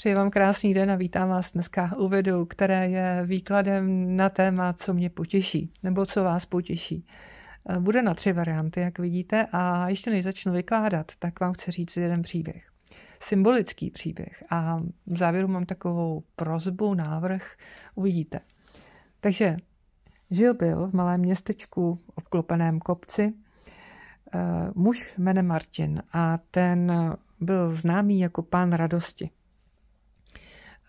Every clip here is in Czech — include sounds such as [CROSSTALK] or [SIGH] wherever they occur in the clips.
Přeji vám krásný den a vítám vás dneska u videu, které je výkladem na téma, co mě potěší, nebo co vás potěší. Eh, bude na tři varianty, jak vidíte, a ještě než začnu vykládat, tak vám chci říct jeden příběh. Symbolický příběh a v závěru mám takovou prozbu, návrh, uvidíte. Takže žil byl v malém městečku obklopeném kopci eh, muž jménem Martin a ten byl známý jako pán radosti.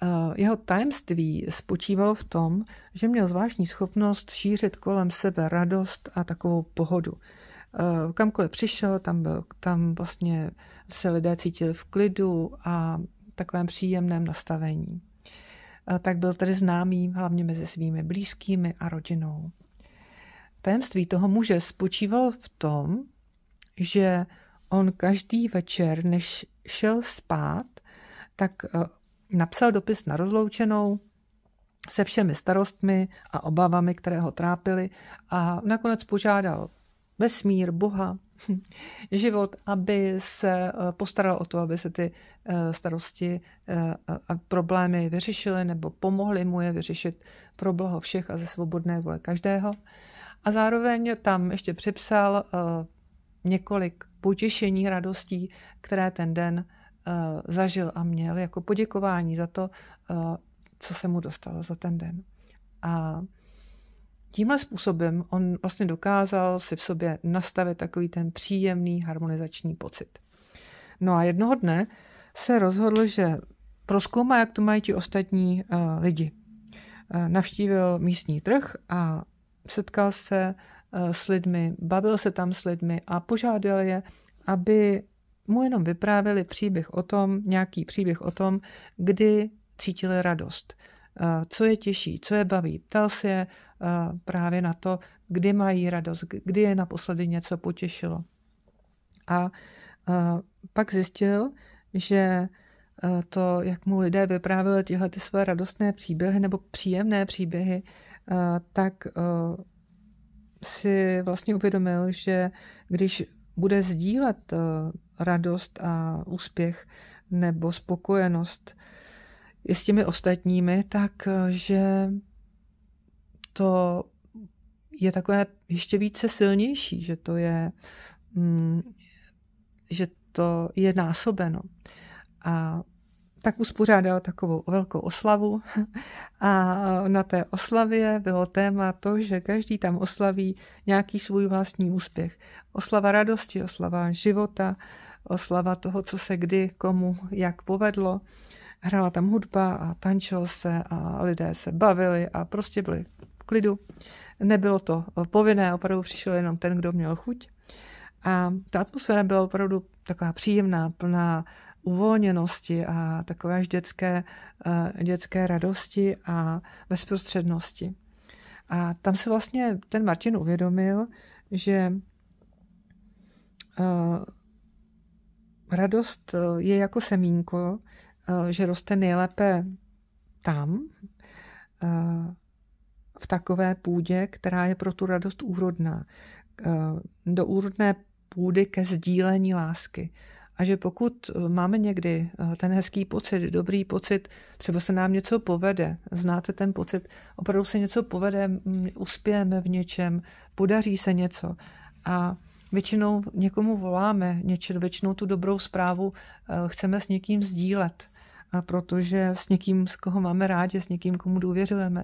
Eh, jeho tajemství spočívalo v tom, že měl zvláštní schopnost šířit kolem sebe radost a takovou pohodu. Eh, kamkoliv přišel, tam, byl, tam vlastně se lidé cítili v klidu a takovém příjemném nastavení. Eh, tak byl tedy známý hlavně mezi svými blízkými a rodinou. Tajemství toho muže spočívalo v tom, že on každý večer, než šel spát, tak napsal dopis na rozloučenou se všemi starostmi a obavami, které ho trápily a nakonec požádal vesmír, Boha, [LAUGHS] život, aby se eh, postaral o to, aby se ty eh, starosti eh, a problémy vyřešily nebo pomohly mu je vyřešit pro blaho všech a ze svobodné vole každého. A zároveň tam ještě připsal několik potěšení, radostí, které ten den Eh, zažil a měl jako poděkování za to, eh, co se mu dostalo za ten den. A tímhle způsobem on vlastně dokázal si v sobě nastavit takový ten příjemný harmonizační pocit. No a jednoho dne se rozhodl, že proskoumá, jak to mají ti ostatní eh, lidi. Navštívil místní trh a setkal se s lidmi, bavil se tam s lidmi a požádal je, aby mu jenom vyprávěli příběh o tom, nějaký příběh o tom, kdy cítili radost. Eh, co je těžší, co je baví. Ptal se je eh, právě na to, kdy mají radost, kdy je naposledy něco potěšilo. A eh, pak zjistil, že to, jak mu lidé vyprávěli tyhle ty své radostné příběhy nebo příjemné příběhy, tak si vlastně uvědomil, že když bude sdílet eh, radost a úspěch nebo spokojenost i s těmi ostatními, takže eh, to je takové ještě více silnější, že to je, mm, že to je násobeno. A tak uspořádal takovou velkou oslavu a na té oslavě bylo téma to, že každý tam oslaví nějaký svůj vlastní úspěch. Oslava radosti, oslava života, oslava toho, co se kdy, komu, jak povedlo. Hrála tam hudba a tančilo se a lidé se bavili a prostě byli v klidu. Nebylo to povinné, opravdu přišel jenom ten, kdo měl chuť. A ta atmosféra byla opravdu taková příjemná, plná uvolněnosti a takové až dětské, eh, dětské radosti a bezprostřednosti. A tam se vlastně ten Martin uvědomil, že eh, radost eh, je jako semínko, že roste nejlépe tam, v takové půdě, která je pro tu radost úrodná. Do úrodné půdy ke sdílení lásky. A že pokud eh, máme někdy eh, ten hezký pocit, dobrý pocit, třeba se nám něco povede, znáte ten pocit, opravdu se něco povede, uspějeme v něčem, podaří se něco. A většinou někomu voláme, něče, většinou tu dobrou zprávu eh, chceme s někým sdílet, protože s někým, z koho máme rádi, s někým, komu důvěřujeme,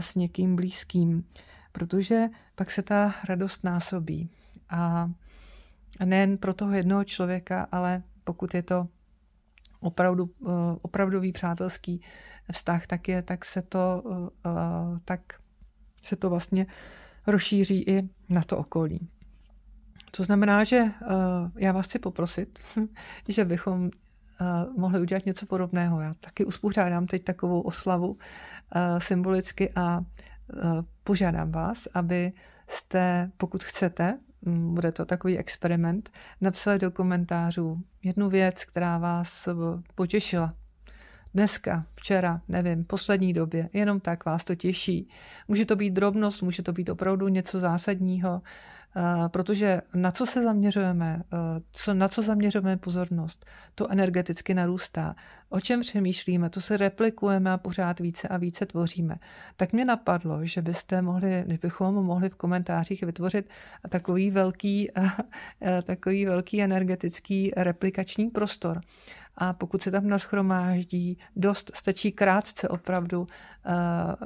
s někým blízkým, protože pak se ta radost násobí. A a nejen pro toho jednoho člověka, ale pokud je to opravdu, eh, opravdový přátelský vztah, tak, je, tak, se to, eh, tak se to vlastně rozšíří i na to okolí. To znamená, že eh, já vás chci poprosit, [LAUGHS] že bychom mohli udělat něco podobného. Já taky uspořádám teď takovou oslavu symbolicky a požádám vás, aby jste, pokud chcete, Mm, bude to takový experiment, napsali do komentářů jednu věc, která vás eh, potěšila. Dneska, včera, nevím, poslední době, jenom tak vás to těší. Může to být drobnost, může to být opravdu něco zásadního, Eh, protože na co se zaměřujeme, eh, co, na co zaměřujeme pozornost, to energeticky narůstá. O čem přemýšlíme, to se replikujeme a pořád více a více tvoříme. Tak mě napadlo, že byste mohli, bychom mohli v komentářích vytvořit takový velký, [LAUGHS] eh, takový velký energetický replikační prostor, a pokud se tam nashromáždí, dost, stačí krátce opravdu, eh,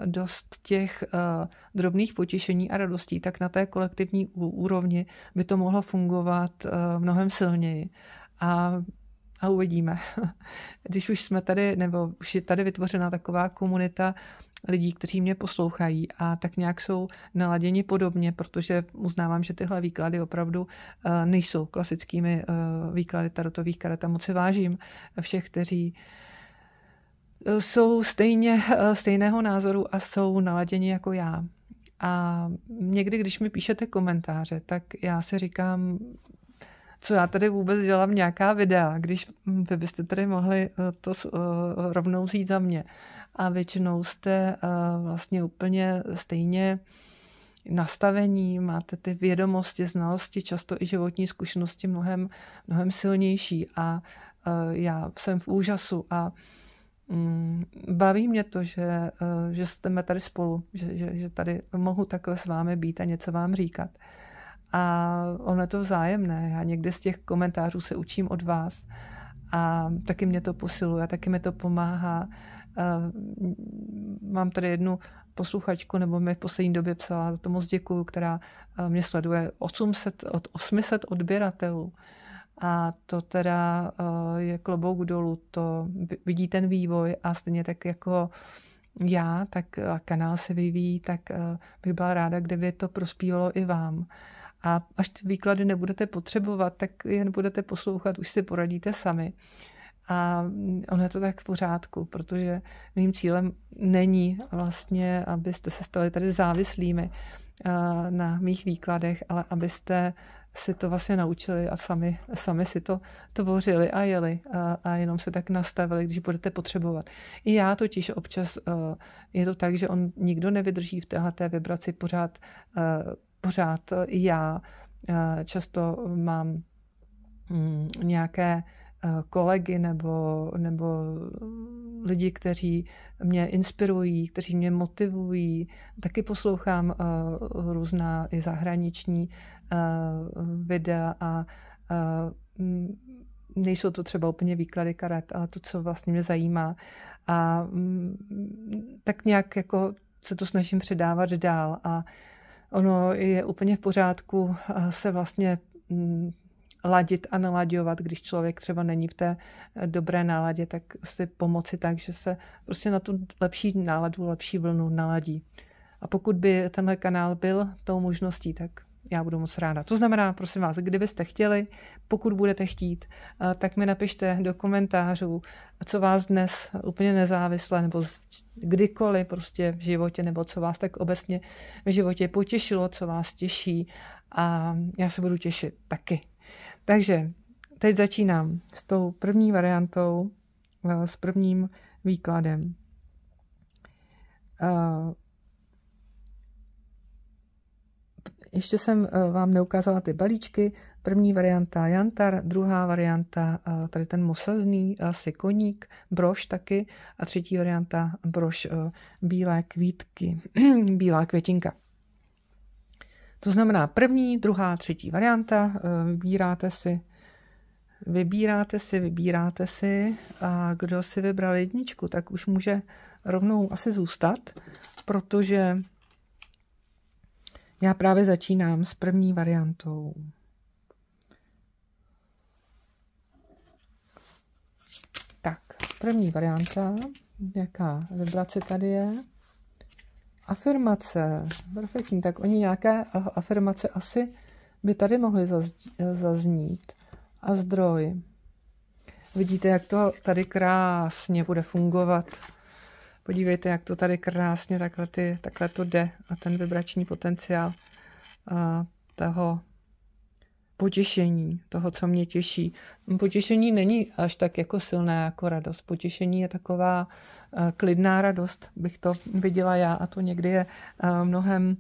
dost těch eh, drobných potěšení a radostí, tak na té kolektivní úrovni by to mohlo fungovat eh, mnohem silněji. A a uvidíme. [LAUGHS] Když už jsme tady, nebo už je tady vytvořena taková komunita lidí, kteří mě poslouchají a tak nějak jsou naladěni podobně, protože uznávám, že tyhle výklady opravdu eh, nejsou klasickými eh, výklady tarotových karet a moc si vážím všech, kteří eh, jsou stejně, stejného názoru a jsou naladěni jako já. A někdy, když mi píšete komentáře, tak já si říkám, co já tady vůbec dělám nějaká videa, když hm, vy byste tady mohli eh, to eh, rovnou vzít za mě. A většinou jste eh, vlastně úplně stejně nastavení, máte ty vědomosti, znalosti, často i životní zkušenosti mnohem, mnohem silnější a já jsem v úžasu a hm, baví mě to, že, že jste tady spolu, že, že, že tady mohu takhle s vámi být a něco vám říkat. A ono je to vzájemné. Já někde z těch komentářů se učím od vás a taky mě to posiluje, taky mi to pomáhá. Mm, mám tady jednu posluchačku, nebo mi v poslední době psala, za to moc děkuju, která mě sleduje 800, od 800 odběratelů. A to teda je klobouk dolů, to vidí ten vývoj a stejně tak jako já, tak kanál se vyvíjí, tak bych byla ráda, kdyby to prospívalo i vám a až ty výklady nebudete potřebovat, tak jen budete poslouchat, už si poradíte sami. A mm, ono je to tak v pořádku, protože mým cílem není vlastně, abyste se stali tady závislými na mých výkladech, ale abyste si to vlastně naučili a sami, sami si to tvořili a jeli a, a jenom se tak nastavili, když budete potřebovat. I já totiž občas je to tak, že on nikdo nevydrží v téhle té vibraci pořád pořád já eh, často mám mm, nějaké eh, kolegy nebo, nebo lidi, kteří mě inspirují, kteří mě motivují. Taky poslouchám eh, různá i zahraniční videa a mm, nejsou to třeba úplně výklady karet, ale to, co vlastně mě zajímá. A mm, tak nějak jako se to snažím předávat dál a ono je úplně v pořádku eh, se vlastně mm, ladit a nalaďovat, když člověk třeba není v té eh, dobré náladě, tak si pomoci tak, že se prostě na tu lepší náladu, lepší vlnu naladí. A pokud by tenhle kanál byl tou možností, tak já budu moc ráda. To znamená, prosím vás, kdybyste chtěli, pokud budete chtít, eh, tak mi napište do komentářů, co vás dnes úplně nezávisle nebo kdykoliv prostě v životě, nebo co vás tak obecně v životě potěšilo, co vás těší a já se budu těšit taky. Takže teď začínám s tou první variantou, eh, s prvním výkladem. Eh, Ještě jsem eh, vám neukázala ty balíčky. První varianta jantar, druhá varianta eh, tady ten mosazný eh, koník, broš taky a třetí varianta broš bílé kvítky, [CLEARS THROAT] bílá květinka. To znamená první, druhá, třetí varianta. Vybíráte si, vybíráte si, vybíráte si a kdo si vybral jedničku, tak už může rovnou asi zůstat, protože já právě začínám s první variantou. Tak, první varianta, jaká vibrace tady je? Afirmace, perfektní, tak oni nějaké afirmace asi by tady mohly zaznít. A zdroj. Vidíte, jak to tady krásně bude fungovat podívejte, jak to tady krásně takhle, ty, takhle to jde a ten vibrační potenciál uh, toho potěšení, toho, co mě těší. Potěšení není až tak jako silné jako radost. Potěšení je taková klidná radost, bych to viděla já a to někdy je mnohem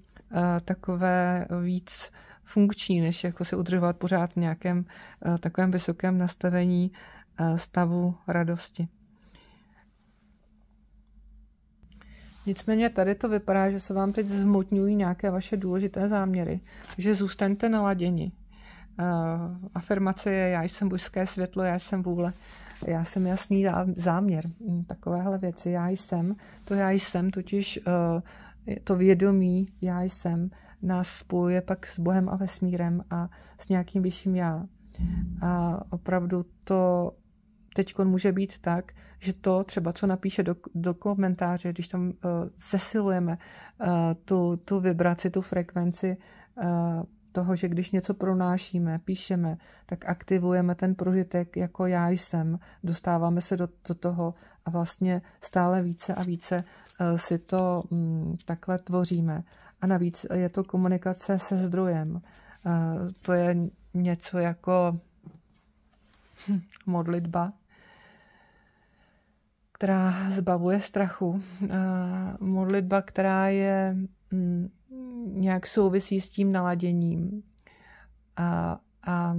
takové víc funkční, než jako se udržovat pořád v nějakém takovém vysokém nastavení stavu radosti. Nicméně tady to vypadá, že se vám teď zmotňují nějaké vaše důležité záměry, že zůstaňte naladěni. Uh, afirmace je já jsem božské světlo, já jsem vůle, já jsem jasný záměr. Hmm, takovéhle věci, já jsem, to já jsem, totiž uh, to vědomí, já jsem, nás spojuje pak s Bohem a vesmírem a s nějakým vyšším já. A opravdu to teď může být tak, že to třeba, co napíše do, do komentáře, když tam uh, zesilujeme uh, tu, tu vibraci, tu frekvenci uh, toho, že když něco pronášíme, píšeme, tak aktivujeme ten prožitek jako já jsem, dostáváme se do, do toho a vlastně stále více a více uh, si to um, takhle tvoříme. A navíc je to komunikace se zdrojem. Uh, to je něco jako [LAUGHS] modlitba, která zbavuje strachu, eh, modlitba, která je mm, nějak souvisí s tím naladěním a, a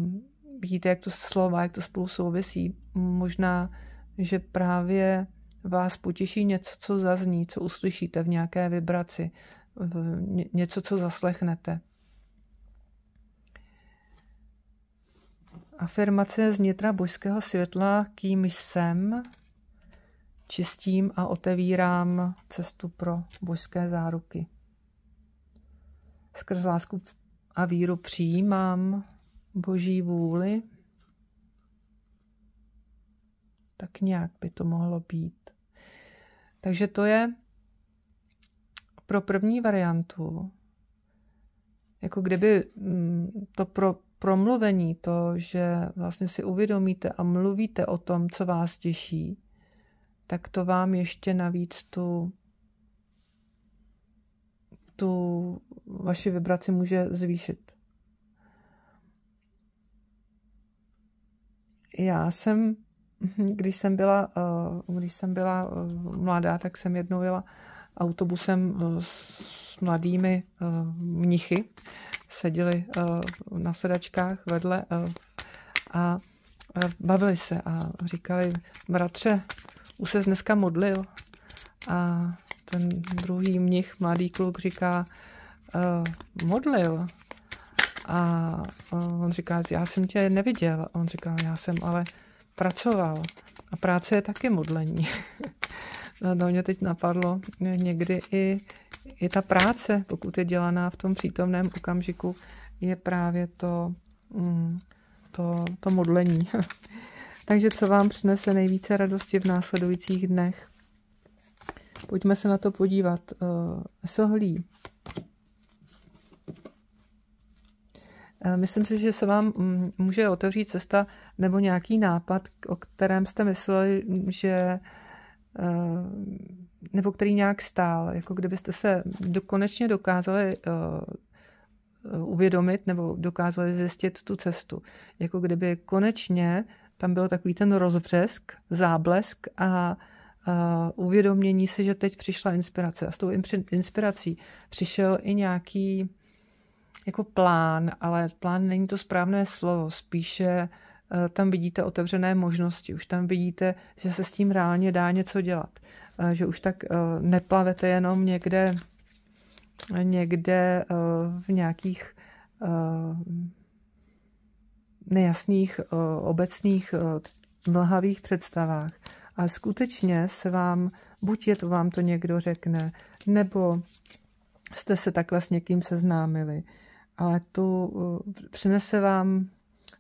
vidíte, jak to slova, jak to spolu souvisí. Možná, že právě vás potěší něco, co zazní, co uslyšíte v nějaké vibraci, v něco, co zaslechnete. Afirmace z nitra božského světla, kým jsem, čistím a otevírám cestu pro božské záruky. Skrz lásku a víru přijímám boží vůli, tak nějak by to mohlo být. Takže to je pro první variantu, jako kdyby mm, to pro promluvení, to, že vlastně si uvědomíte a mluvíte o tom, co vás těší, tak to vám ještě navíc tu, tu vaši vibraci může zvýšit. Já jsem, [LAUGHS] když jsem byla, eh, když jsem byla eh, mladá, tak jsem jednou jela autobusem eh, s mladými mnichy. Seděli na sedačkách vedle a bavili se a říkali, bratře, už se dneska modlil. A ten druhý mnich, mladý kluk, říká, uh, modlil. A eh, on říká, já jsem tě neviděl. A on říká, já jsem ale pracoval. A práce je taky modlení. [LAUGHS] no, mě teď napadlo eh, někdy i, i ta práce, pokud je dělaná v tom přítomném okamžiku, je právě to, mm, to, to modlení. [LAUGHS] Takže co vám přinese nejvíce radosti v následujících dnech? Pojďme se na to podívat. Eh, Sohlí. Eh, myslím si, že se vám mm, může otevřít cesta nebo nějaký nápad, o kterém jste mysleli, že eh, nebo který nějak stál, jako kdybyste se konečně dokázali uvědomit nebo dokázali zjistit tu cestu. Jako kdyby konečně tam byl takový ten rozbřesk, záblesk a a uvědomění si, že teď přišla inspirace. A s tou inspirací přišel i nějaký jako plán, ale plán není to správné slovo, spíše e, tam vidíte otevřené možnosti, už tam vidíte, že se s tím reálně dá něco dělat, e, že už tak e, neplavete jenom někde, někde v nějakých nejasných, eh, obecných, eh, mlhavých představách. A skutečně se vám, buď je to vám to někdo řekne, nebo jste se takhle vlastně s někým seznámili, ale tu eh, přinese vám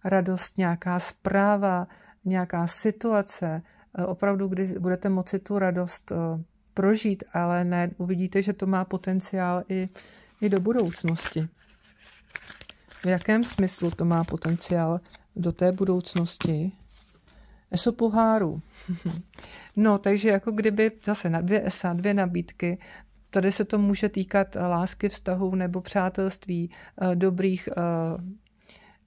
radost nějaká zpráva, nějaká situace, opravdu, když budete moci tu radost prožít, ale ne, uvidíte, že to má potenciál i, i do budoucnosti v jakém smyslu to má potenciál do té budoucnosti. ESO poháru. [LAUGHS] no, takže jako kdyby zase na dvě ESA, dvě nabídky, Tady se to může týkat eh, lásky vztahu nebo přátelství, eh, dobrých, eh,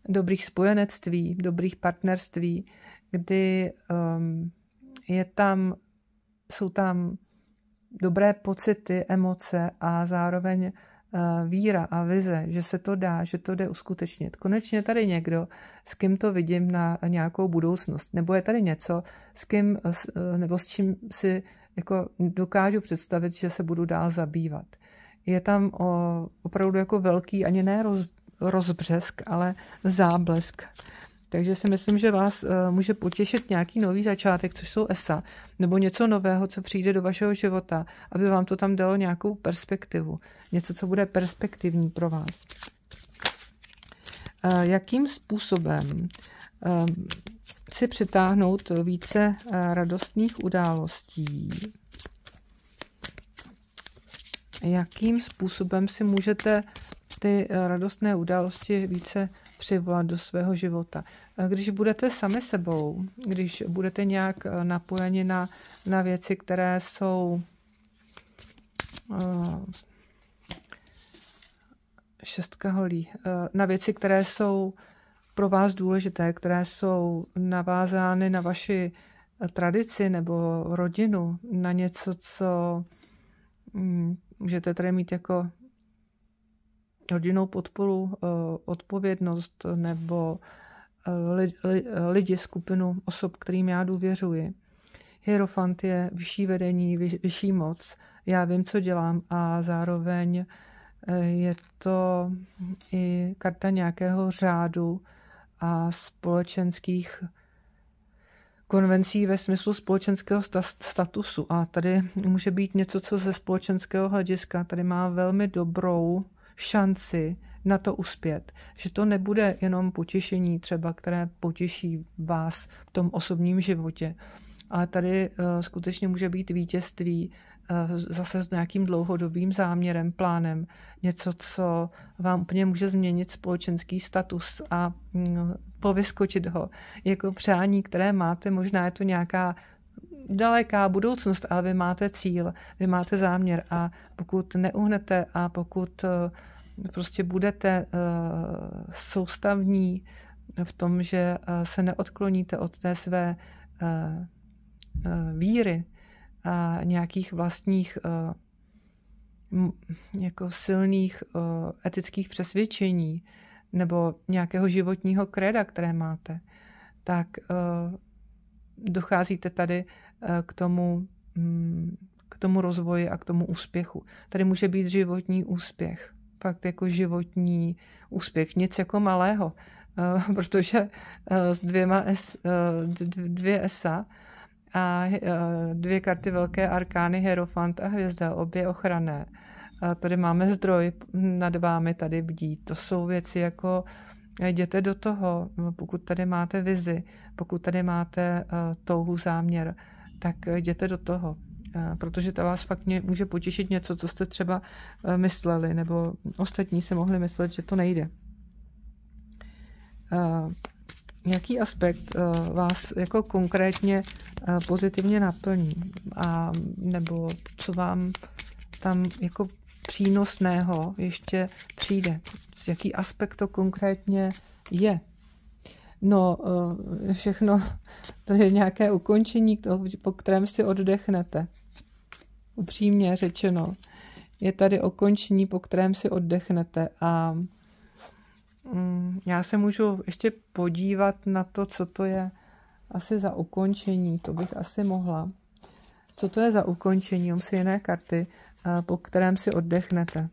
dobrých spojenectví, dobrých partnerství, kdy ehm, je tam, jsou tam dobré pocity, emoce a zároveň Eh, víra a vize, že se to dá, že to jde uskutečnit. Konečně tady někdo, s kým to vidím na nějakou budoucnost, nebo je tady něco, s kým, eh, nebo s čím si jako dokážu představit, že se budu dál zabývat. Je tam o, opravdu jako velký, ani ne roz, rozbřesk, ale záblesk takže si myslím, že vás eh, může potěšit nějaký nový začátek, což jsou ESA, nebo něco nového, co přijde do vašeho života, aby vám to tam dalo nějakou perspektivu. Něco, co bude perspektivní pro vás. Eh, jakým způsobem eh, si přitáhnout více radostných událostí? Jakým způsobem si můžete ty radostné události více přivolat do svého života. Eh, když budete sami sebou, když budete nějak eh, napojeni na, na věci, které jsou eh, šestka holí, na věci, které jsou pro vás důležité, které jsou navázány na vaši tradici nebo rodinu, na něco, co mm, můžete tady mít jako rodinnou podporu, eh, odpovědnost nebo eh, lidi, skupinu osob, kterým já důvěřuji. Hierofant je vyšší vedení, vyšší moc. Já vím, co dělám a zároveň eh, je to i karta nějakého řádu a společenských konvencí ve smyslu společenského statusu. A tady může být něco, co ze společenského hlediska tady má velmi dobrou šanci na to uspět. Že to nebude jenom potěšení třeba, které potěší vás v tom osobním životě, ale tady eh, skutečně může být vítězství eh, zase s nějakým dlouhodobým záměrem, plánem, něco, co vám úplně může změnit společenský status a mm, povyskočit ho jako přání, které máte. Možná je to nějaká daleká budoucnost, ale vy máte cíl, vy máte záměr a pokud neuhnete a pokud eh, prostě budete eh, soustavní v tom, že eh, se neodkloníte od té své víry a nějakých vlastních jako silných etických přesvědčení nebo nějakého životního kreda, které máte, tak docházíte tady eh, k tomu, mm, k tomu rozvoji a k tomu úspěchu. Tady může být životní úspěch, fakt jako životní úspěch, nic jako malého, eh, [LAUGHS] protože eh, s dvěma S, dvě S a dvě karty velké arkány, herofant a Hvězda, obě ochranné. tady máme zdroj nad vámi, tady bdí. To jsou věci jako Eh, jděte do toho, eh, pokud tady máte vizi, pokud tady máte eh, touhu, záměr, tak jděte do toho, protože to vás fakt může potěšit něco, co jste třeba mysleli, nebo ostatní se mohli myslet, že to nejde. Jaký aspekt vás jako konkrétně pozitivně naplní? A nebo co vám tam jako přínosného ještě přijde? jaký aspekt to konkrétně je. No, eh, všechno [LAUGHS] to je nějaké ukončení, po kterém si oddechnete. Upřímně řečeno, je tady ukončení, po kterém si oddechnete a mm, já se můžu ještě podívat na to, co to je asi za ukončení, to bych asi mohla. Co to je za ukončení? Mám si jiné karty, eh, po kterém si oddechnete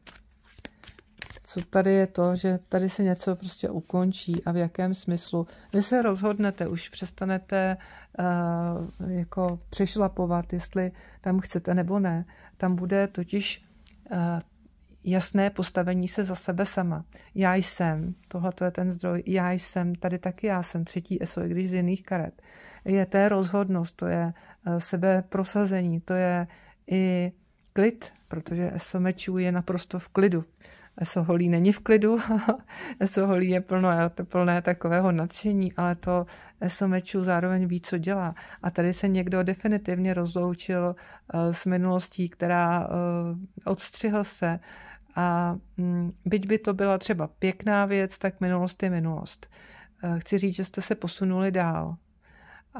co tady je to, že tady se něco prostě ukončí a v jakém smyslu. Vy se rozhodnete, už přestanete uh, jako přešlapovat, jestli tam chcete nebo ne. Tam bude totiž uh, jasné postavení se za sebe sama. Já jsem, tohle to je ten zdroj, já jsem, tady taky já jsem, třetí ESO, i když z jiných karet. Je té rozhodnost, to je uh, sebeprosazení, to je i klid, protože ESO mečů je naprosto v klidu. Soholí není v klidu, [LAUGHS] Soholí je plno, plné takového nadšení, ale to SMečů zároveň ví, co dělá. A tady se někdo definitivně rozloučil eh, s minulostí, která eh, odstřihl se. A mm, byť by to byla třeba pěkná věc, tak minulost je minulost. Eh, chci říct, že jste se posunuli dál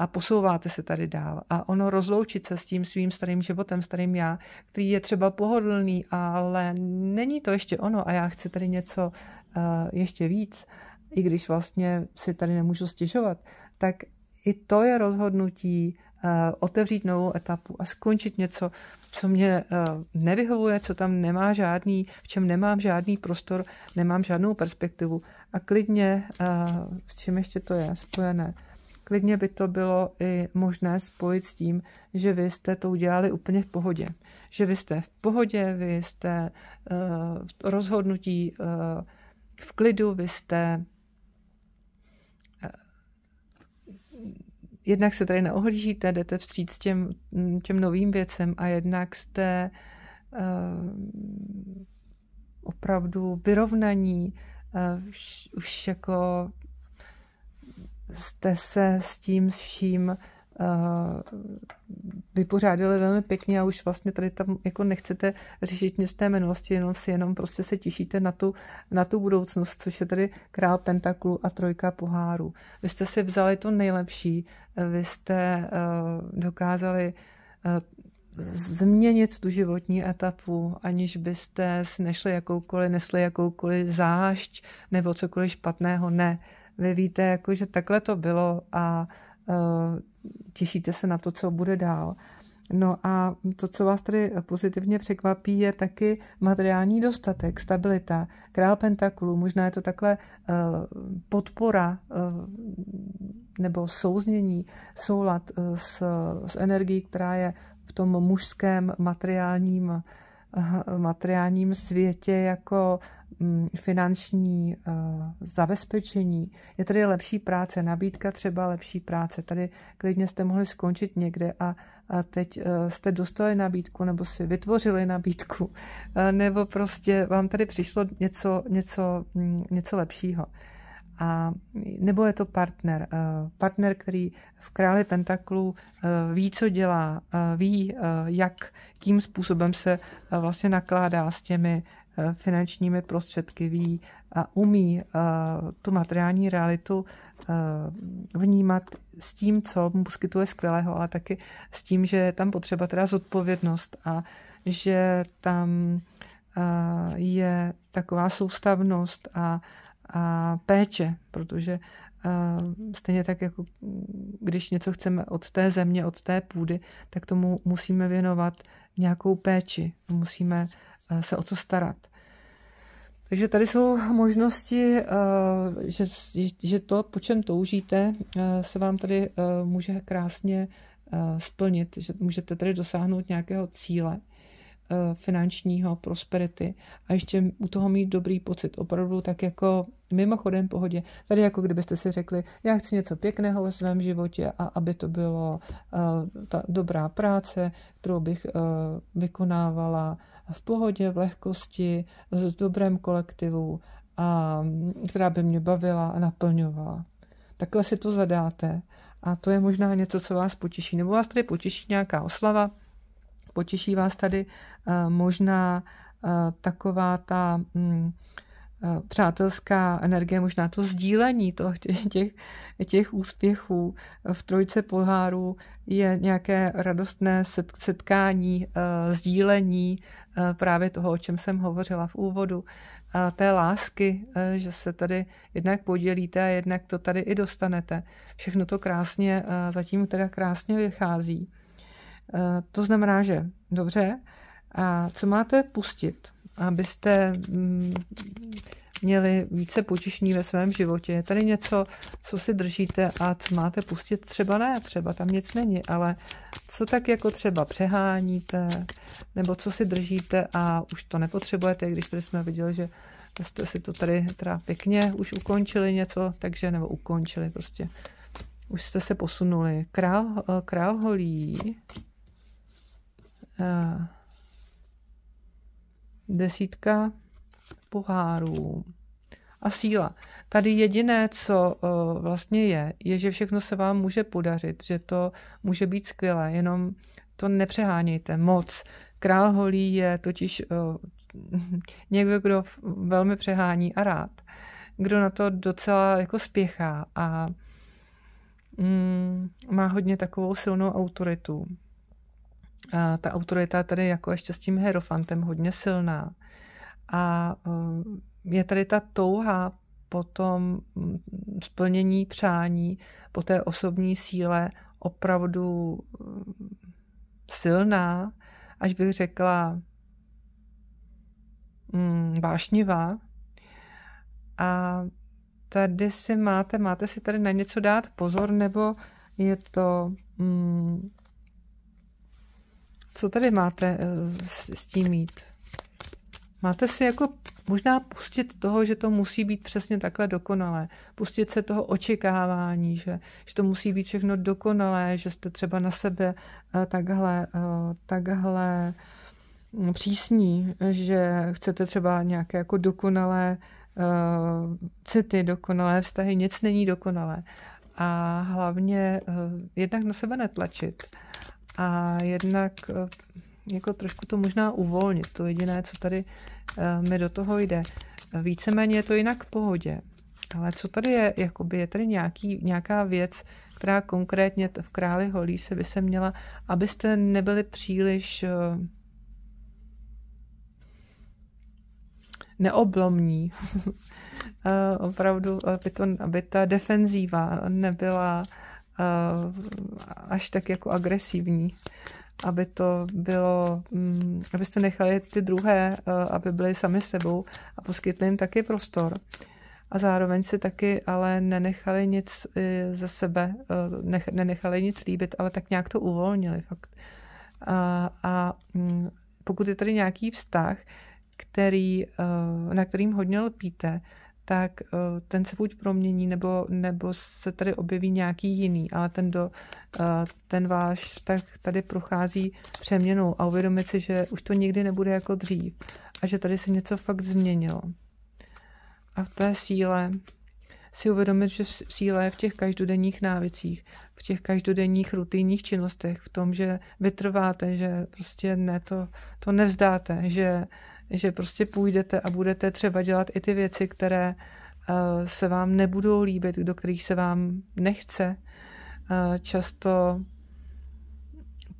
a posouváte se tady dál. A ono rozloučit se s tím svým starým životem, starým já, který je třeba pohodlný, ale není to ještě ono a já chci tady něco uh, ještě víc, i když vlastně si tady nemůžu stěžovat, tak i to je rozhodnutí uh, otevřít novou etapu a skončit něco, co mě uh, nevyhovuje, co tam nemá žádný, v čem nemám žádný prostor, nemám žádnou perspektivu a klidně, uh, s čím ještě to je spojené, Klidně by to bylo i možné spojit s tím, že vy jste to udělali úplně v pohodě. Že vy jste v pohodě, vy jste uh, rozhodnutí uh, v klidu, vy jste eh, jednak se tady neohlížíte, jdete vstříc těm, těm novým věcem a jednak jste uh, opravdu vyrovnaní, uh, už, už jako jste se s tím vším eh, vypořádali velmi pěkně a už vlastně tady tam jako nechcete řešit nic té minulosti, jenom si jenom prostě se těšíte na tu, na tu budoucnost, což je tady král pentaklu a trojka poháru. Vy jste si vzali to nejlepší, eh, vy jste eh, dokázali změnit tu životní etapu, aniž byste si nešli jakoukoliv, nesli jakoukoliv zášť nebo cokoliv špatného, ne vy víte, jako, že takhle to bylo a e, těšíte se na to, co bude dál. No a to, co vás tady pozitivně překvapí, je taky materiální dostatek, stabilita, král pentaklů, možná je to takhle e, podpora e, nebo souznění, soulad s, s energií, která je v tom mužském materiálním Eh, materiálním světě jako mm, finanční eh, zabezpečení. Je tady lepší práce, nabídka třeba lepší práce. Tady klidně jste mohli skončit někde a teď eh, jste dostali nabídku nebo si vytvořili nabídku nebo prostě vám tady přišlo něco, něco, mm, něco lepšího a nebo je to partner. Eh, partner, který v Králi pentaklu eh, ví, co dělá, eh, ví, jak, kým způsobem se vlastně nakládá s těmi finančními prostředky, ví a umí tu materiální realitu vnímat s tím, co mu poskytuje skvělého, ale taky s tím, že je tam potřeba teda zodpovědnost a že tam je taková soustavnost a a péče, protože eh, stejně tak, jako když něco chceme od té země, od té půdy, tak tomu musíme věnovat nějakou péči, musíme eh, se o to starat. Takže tady jsou možnosti, eh, že, že to, po čem toužíte, se vám tady může krásně splnit, že můžete tady dosáhnout nějakého cíle finančního, prosperity a ještě u toho mít dobrý pocit. Opravdu tak jako Mimochodem pohodě, tady jako kdybyste si řekli, já chci něco pěkného ve svém životě a aby to bylo uh, ta dobrá práce, kterou bych uh, vykonávala v pohodě, v lehkosti, s dobrém kolektivu, a, která by mě bavila a naplňovala. Takhle si to zadáte a to je možná něco, co vás potěší. Nebo vás tady potěší nějaká oslava, potěší vás tady uh, možná uh, taková ta... Um, Eh, přátelská energie, možná to sdílení toho, těch, těch úspěchů eh, v trojce poháru je nějaké radostné setkání, eh, sdílení právě toho, o čem jsem hovořila v úvodu, té lásky, že se tady jednak podělíte a jednak to tady i dostanete. Všechno to krásně, zatím teda krásně vychází. To znamená, že dobře, a co máte pustit? abyste mm, měli více potěšní ve svém životě. Je tady něco, co si držíte a máte pustit? Třeba ne, třeba tam nic není, ale co tak jako třeba přeháníte, nebo co si držíte a už to nepotřebujete, když tady jsme viděli, že jste si to tady teda pěkně už ukončili něco, takže nebo ukončili prostě. Už jste se posunuli. Král, eh, král holí. Uh desítka pohárů a síla. Tady jediné, co eh, vlastně je, je, že všechno se vám může podařit, že to může být skvělé, jenom to nepřehánějte moc. Král holí je totiž eh, [LAUGHS] někdo, kdo velmi přehání a rád, kdo na to docela jako spěchá a mm, má hodně takovou silnou autoritu. A ta autorita je tady jako ještě s tím herofantem hodně silná. A eh, je tady ta touha po tom hm, splnění přání, po té osobní síle opravdu hm, silná, až bych řekla mm, vášnivá. A tady si máte, máte si tady na něco dát pozor, nebo je to mm, co tady máte eh, s tím mít? Máte si jako možná pustit toho, že to musí být přesně takhle dokonalé. Pustit se toho očekávání, že, že to musí být všechno dokonalé, že jste třeba na sebe eh, takhle, eh, takhle mm, přísní, že chcete třeba nějaké jako dokonalé city, dokonalé vztahy, nic není dokonalé. A hlavně jednak na sebe netlačit a jednak eh, jako trošku to možná uvolnit. To jediné, co tady eh, mi do toho jde. Víceméně je to jinak v pohodě. Ale co tady je, jakoby je tady nějaký, nějaká věc, která konkrétně v králi holí se by se měla, abyste nebyli příliš eh, neoblomní. [LAUGHS] Opravdu, aby, to, aby ta defenzíva nebyla až tak jako agresivní, aby to bylo, mm, abyste nechali ty druhé, e, aby byli sami sebou a poskytli jim taky prostor. A zároveň si taky ale nenechali nic e, ze sebe, e, nech, nenechali nic líbit, ale tak nějak to uvolnili fakt. A, a mm, pokud je tady nějaký vztah, který, na kterým hodně lpíte, tak eh, ten se buď promění, nebo, nebo se tady objeví nějaký jiný, ale ten, do, eh, ten váš tak tady prochází přeměnou a uvědomit si, že už to nikdy nebude jako dřív a že tady se něco fakt změnilo. A v té síle si uvědomit, že síla je v těch každodenních návicích, v těch každodenních rutinních činnostech, v tom, že vytrváte, že prostě ne, to, to nevzdáte, že že prostě půjdete a budete třeba dělat i ty věci, které eh, se vám nebudou líbit, do kterých se vám nechce. Eh, často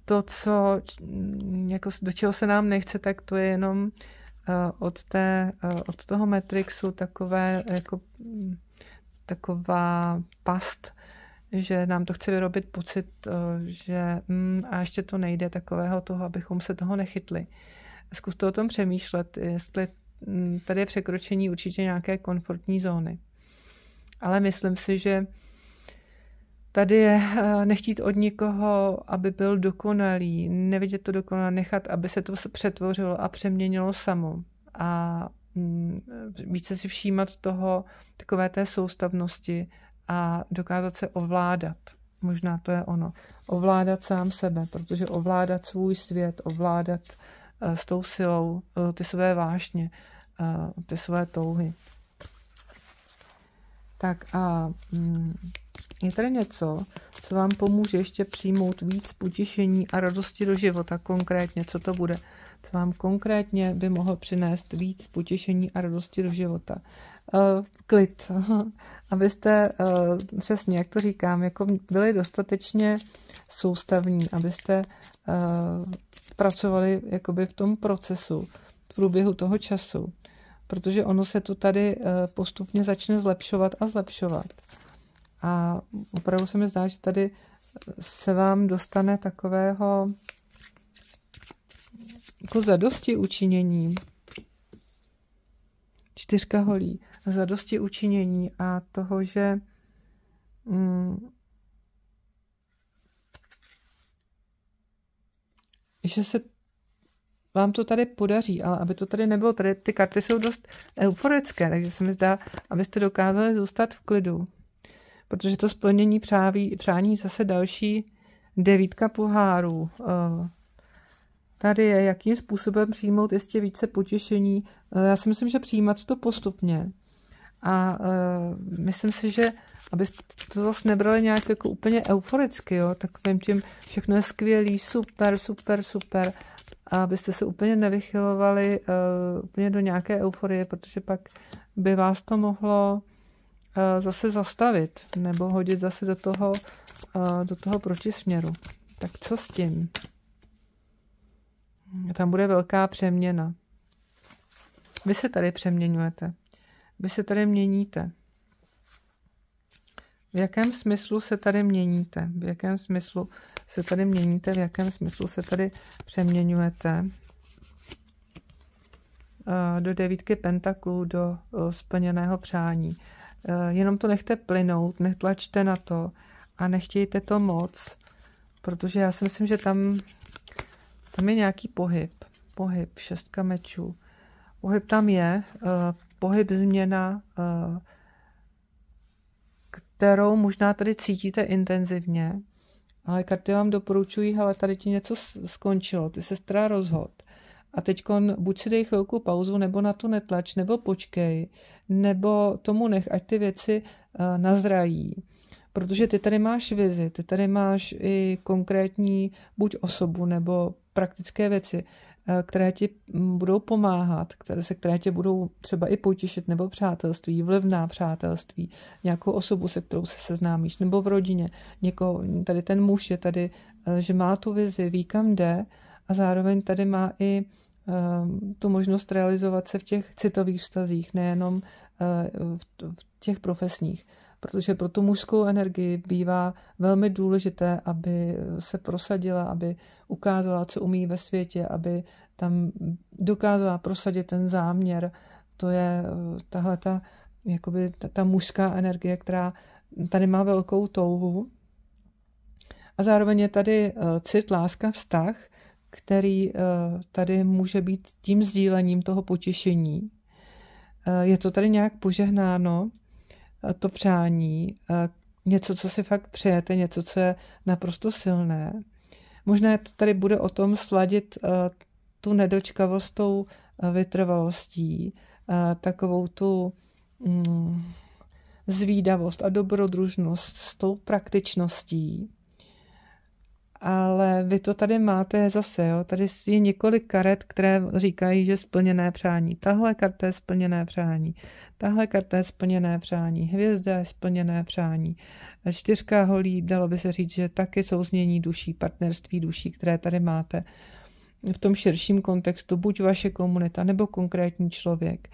to, co, mm, jako do čeho se nám nechce, tak to je jenom eh, od, té, od toho Matrixu takové, jako, mm, taková past, že nám to chce vyrobit pocit, že mm, a ještě to nejde takového toho, abychom se toho nechytli zkuste o tom přemýšlet, jestli mm, tady je překročení určitě nějaké komfortní zóny. Ale myslím si, že tady je eh, nechtít od nikoho, aby byl dokonalý, nevidět to dokonale, nechat, aby se to přetvořilo a přeměnilo samo. A mm, více si všímat toho, takové té soustavnosti a dokázat se ovládat. Možná to je ono. Ovládat sám sebe, protože ovládat svůj svět, ovládat uh, Eh, s tou silou, eh, ty své vášně, eh, ty své touhy. Tak a mm, je tady něco, co vám pomůže ještě přijmout víc potěšení a radosti do života konkrétně, co to bude, co vám konkrétně by mohlo přinést víc potěšení a radosti do života. Eh, klid, [LAUGHS] abyste, eh, přesně jak to říkám, jako byli dostatečně soustavní, abyste eh, pracovali jakoby v tom procesu, v průběhu toho času, protože ono se to tady postupně začne zlepšovat a zlepšovat. A opravdu se mi zdá, že tady se vám dostane takového jako zadosti učinění. Čtyřka holí zadosti učinění a toho, že mm, že se vám to tady podaří, ale aby to tady nebylo, tady ty karty jsou dost euforické, takže se mi zdá, abyste dokázali zůstat v klidu. Protože to splnění přáví, přání zase další devítka pohárů. Eh, tady je, jakým způsobem přijmout ještě více potěšení. Eh, já si myslím, že přijímat to postupně. A uh, myslím si, že abyste to zase nebrali nějak jako úplně euforicky, jo, vím tím všechno je skvělý, super, super, super. A abyste se úplně nevychylovali uh, úplně do nějaké euforie, protože pak by vás to mohlo uh, zase zastavit nebo hodit zase do toho, uh, do toho protisměru. Tak co s tím? Tam bude velká přeměna. Vy se tady přeměňujete vy se tady měníte? V jakém smyslu se tady měníte? V jakém smyslu se tady měníte? V jakém smyslu se tady přeměňujete? Eh, do devítky pentaklů, do eh, splněného přání. Eh, jenom to nechte plynout, netlačte na to a nechtějte to moc, protože já si myslím, že tam, tam je nějaký pohyb. Pohyb, šestka mečů. Pohyb tam je, pohyb, změna, eh, kterou možná tady cítíte intenzivně, ale karty vám doporučují, hele, tady ti něco skončilo, ty se sestra rozhod. A teď buď si dej chvilku pauzu, nebo na to netlač, nebo počkej, nebo tomu nech, ať ty věci eh, nazrají. Protože ty tady máš vizi, ty tady máš i konkrétní buď osobu, nebo praktické věci, Eh, které ti mm, budou pomáhat, které se které tě budou třeba i potěšit, nebo přátelství, vlivná přátelství, nějakou osobu, se kterou se seznámíš, nebo v rodině. Někoho, tady ten muž je tady, eh, že má tu vizi, ví kam jde a zároveň tady má i eh, tu možnost realizovat se v těch citových vztazích, nejenom v těch profesních protože pro tu mužskou energii bývá velmi důležité, aby se prosadila, aby ukázala, co umí ve světě, aby tam dokázala prosadit ten záměr. To je eh, tahle ta, jakoby, ta, ta mužská energie, která tady má velkou touhu. A zároveň je tady eh, cit, láska, vztah, který eh, tady může být tím sdílením toho potěšení. Je to tady nějak požehnáno, Eh, to přání, eh, něco, co si fakt přejete, něco, co je naprosto silné. Možná to tady bude o tom sladit eh, tu nedočkavost tou vytrvalostí, takovou tu mm, zvídavost a dobrodružnost s tou praktičností ale vy to tady máte zase, jo? tady je několik karet, které říkají, že splněné přání. Tahle karta je splněné přání, tahle karta je splněné přání, hvězda je splněné přání. Čtyřka holí, dalo by se říct, že taky souznění duší, partnerství duší, které tady máte. V tom širším kontextu, buď vaše komunita, nebo konkrétní člověk.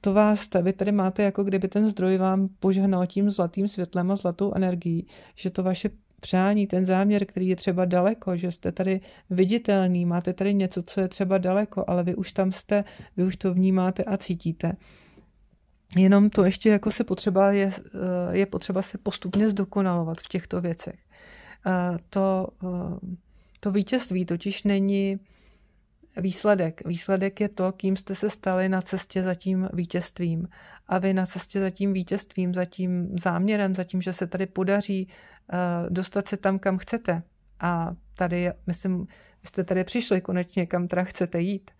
To vás, vy tady máte, jako kdyby ten zdroj vám požehnal tím zlatým světlem a zlatou energií, že to vaše přání, ten záměr, který je třeba daleko, že jste tady viditelný, máte tady něco, co je třeba daleko, ale vy už tam jste, vy už to vnímáte a cítíte. Jenom to ještě jako se potřeba je, eh, je potřeba se postupně zdokonalovat v těchto věcech. Eh, to, eh, to vítězství totiž není výsledek. Výsledek je to, kým jste se stali na cestě za tím vítězstvím. A vy na cestě za tím vítězstvím, za tím záměrem, za tím, že se tady podaří eh, dostat se tam, kam chcete. A tady, myslím, vy jste tady přišli konečně, kam teda chcete jít.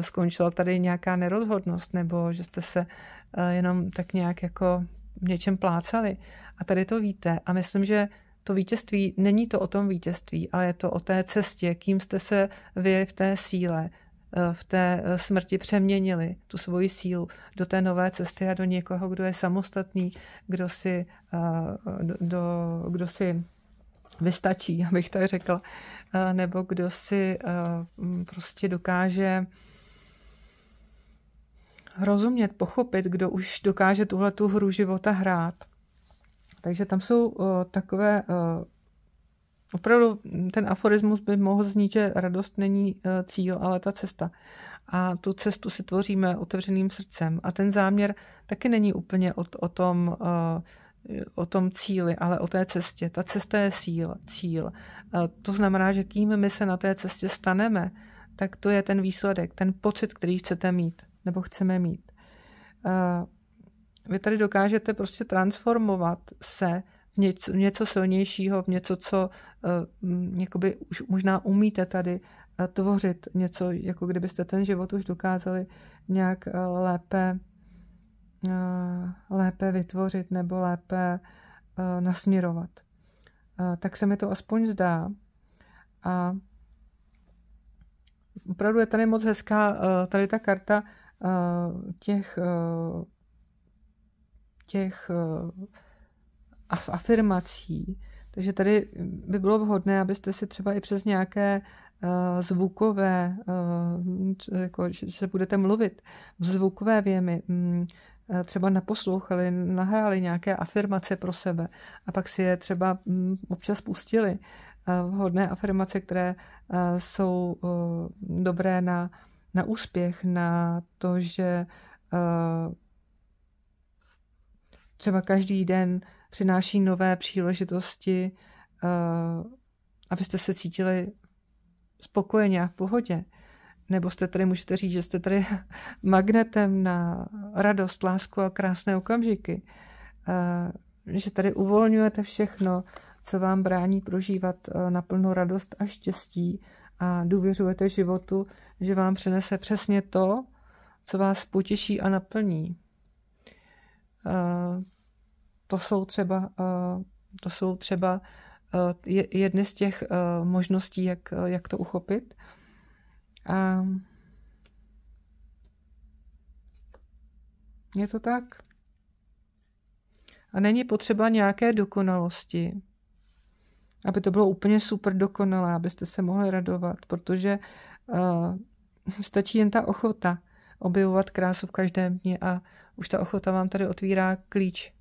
Skončila tady nějaká nerozhodnost, nebo že jste se eh, jenom tak nějak jako něčem plácali. A tady to víte. A myslím, že to vítězství není to o tom vítězství, ale je to o té cestě, kým jste se vy v té síle, eh, v té eh, smrti přeměnili tu svoji sílu do té nové cesty a do někoho, kdo je samostatný, kdo si, eh, do, kdo si vystačí, [LAUGHS] abych tak řekla, nebo kdo si mm, prostě dokáže rozumět, pochopit, kdo už dokáže tuhle tu hru života hrát. Takže tam jsou uh, takové, uh, opravdu ten aforismus by mohl znít, že radost není uh, cíl, ale ta cesta. A tu cestu si tvoříme otevřeným srdcem. A ten záměr taky není úplně o, o tom, uh, o tom cíli, ale o té cestě. Ta cesta je síl, cíl. To znamená, že kým my se na té cestě staneme, tak to je ten výsledek, ten pocit, který chcete mít nebo chceme mít. Vy tady dokážete prostě transformovat se v něco, něco silnějšího, v něco, co uh, už možná umíte tady uh, tvořit, něco, jako kdybyste ten život už dokázali nějak uh, lépe, uh, lépe vytvořit nebo lépe uh, nasměrovat. Uh, tak se mi to aspoň zdá. A opravdu je tady moc hezká, tady ta karta těch těch eh, afirmací. Takže tady by bylo vhodné, abyste si třeba i přes nějaké eh, zvukové, eh, jako, že se budete mluvit, zvukové věmy, mm, třeba naposlouchali, nahráli nějaké afirmace pro sebe a pak si je třeba mm, občas pustili. Vhodné afirmace, které jsou dobré na, na úspěch, na to, že třeba každý den přináší nové příležitosti, eh, abyste se cítili spokojeně a v pohodě. Nebo jste tady, můžete říct, že jste tady [LAUGHS] magnetem na radost, lásku a krásné okamžiky. Eh, že tady uvolňujete všechno, co vám brání prožívat eh, naplno radost a štěstí a důvěřujete životu, že vám přinese přesně to, co vás potěší a naplní. Eh, to jsou třeba, eh, to jsou třeba eh, jedny z těch možností, jak, jak to uchopit. A je to tak. A není potřeba nějaké dokonalosti, aby to bylo úplně super dokonalé, abyste se mohli radovat, protože uh, stačí jen ta ochota objevovat krásu v každém dni a už ta ochota vám tady otvírá klíč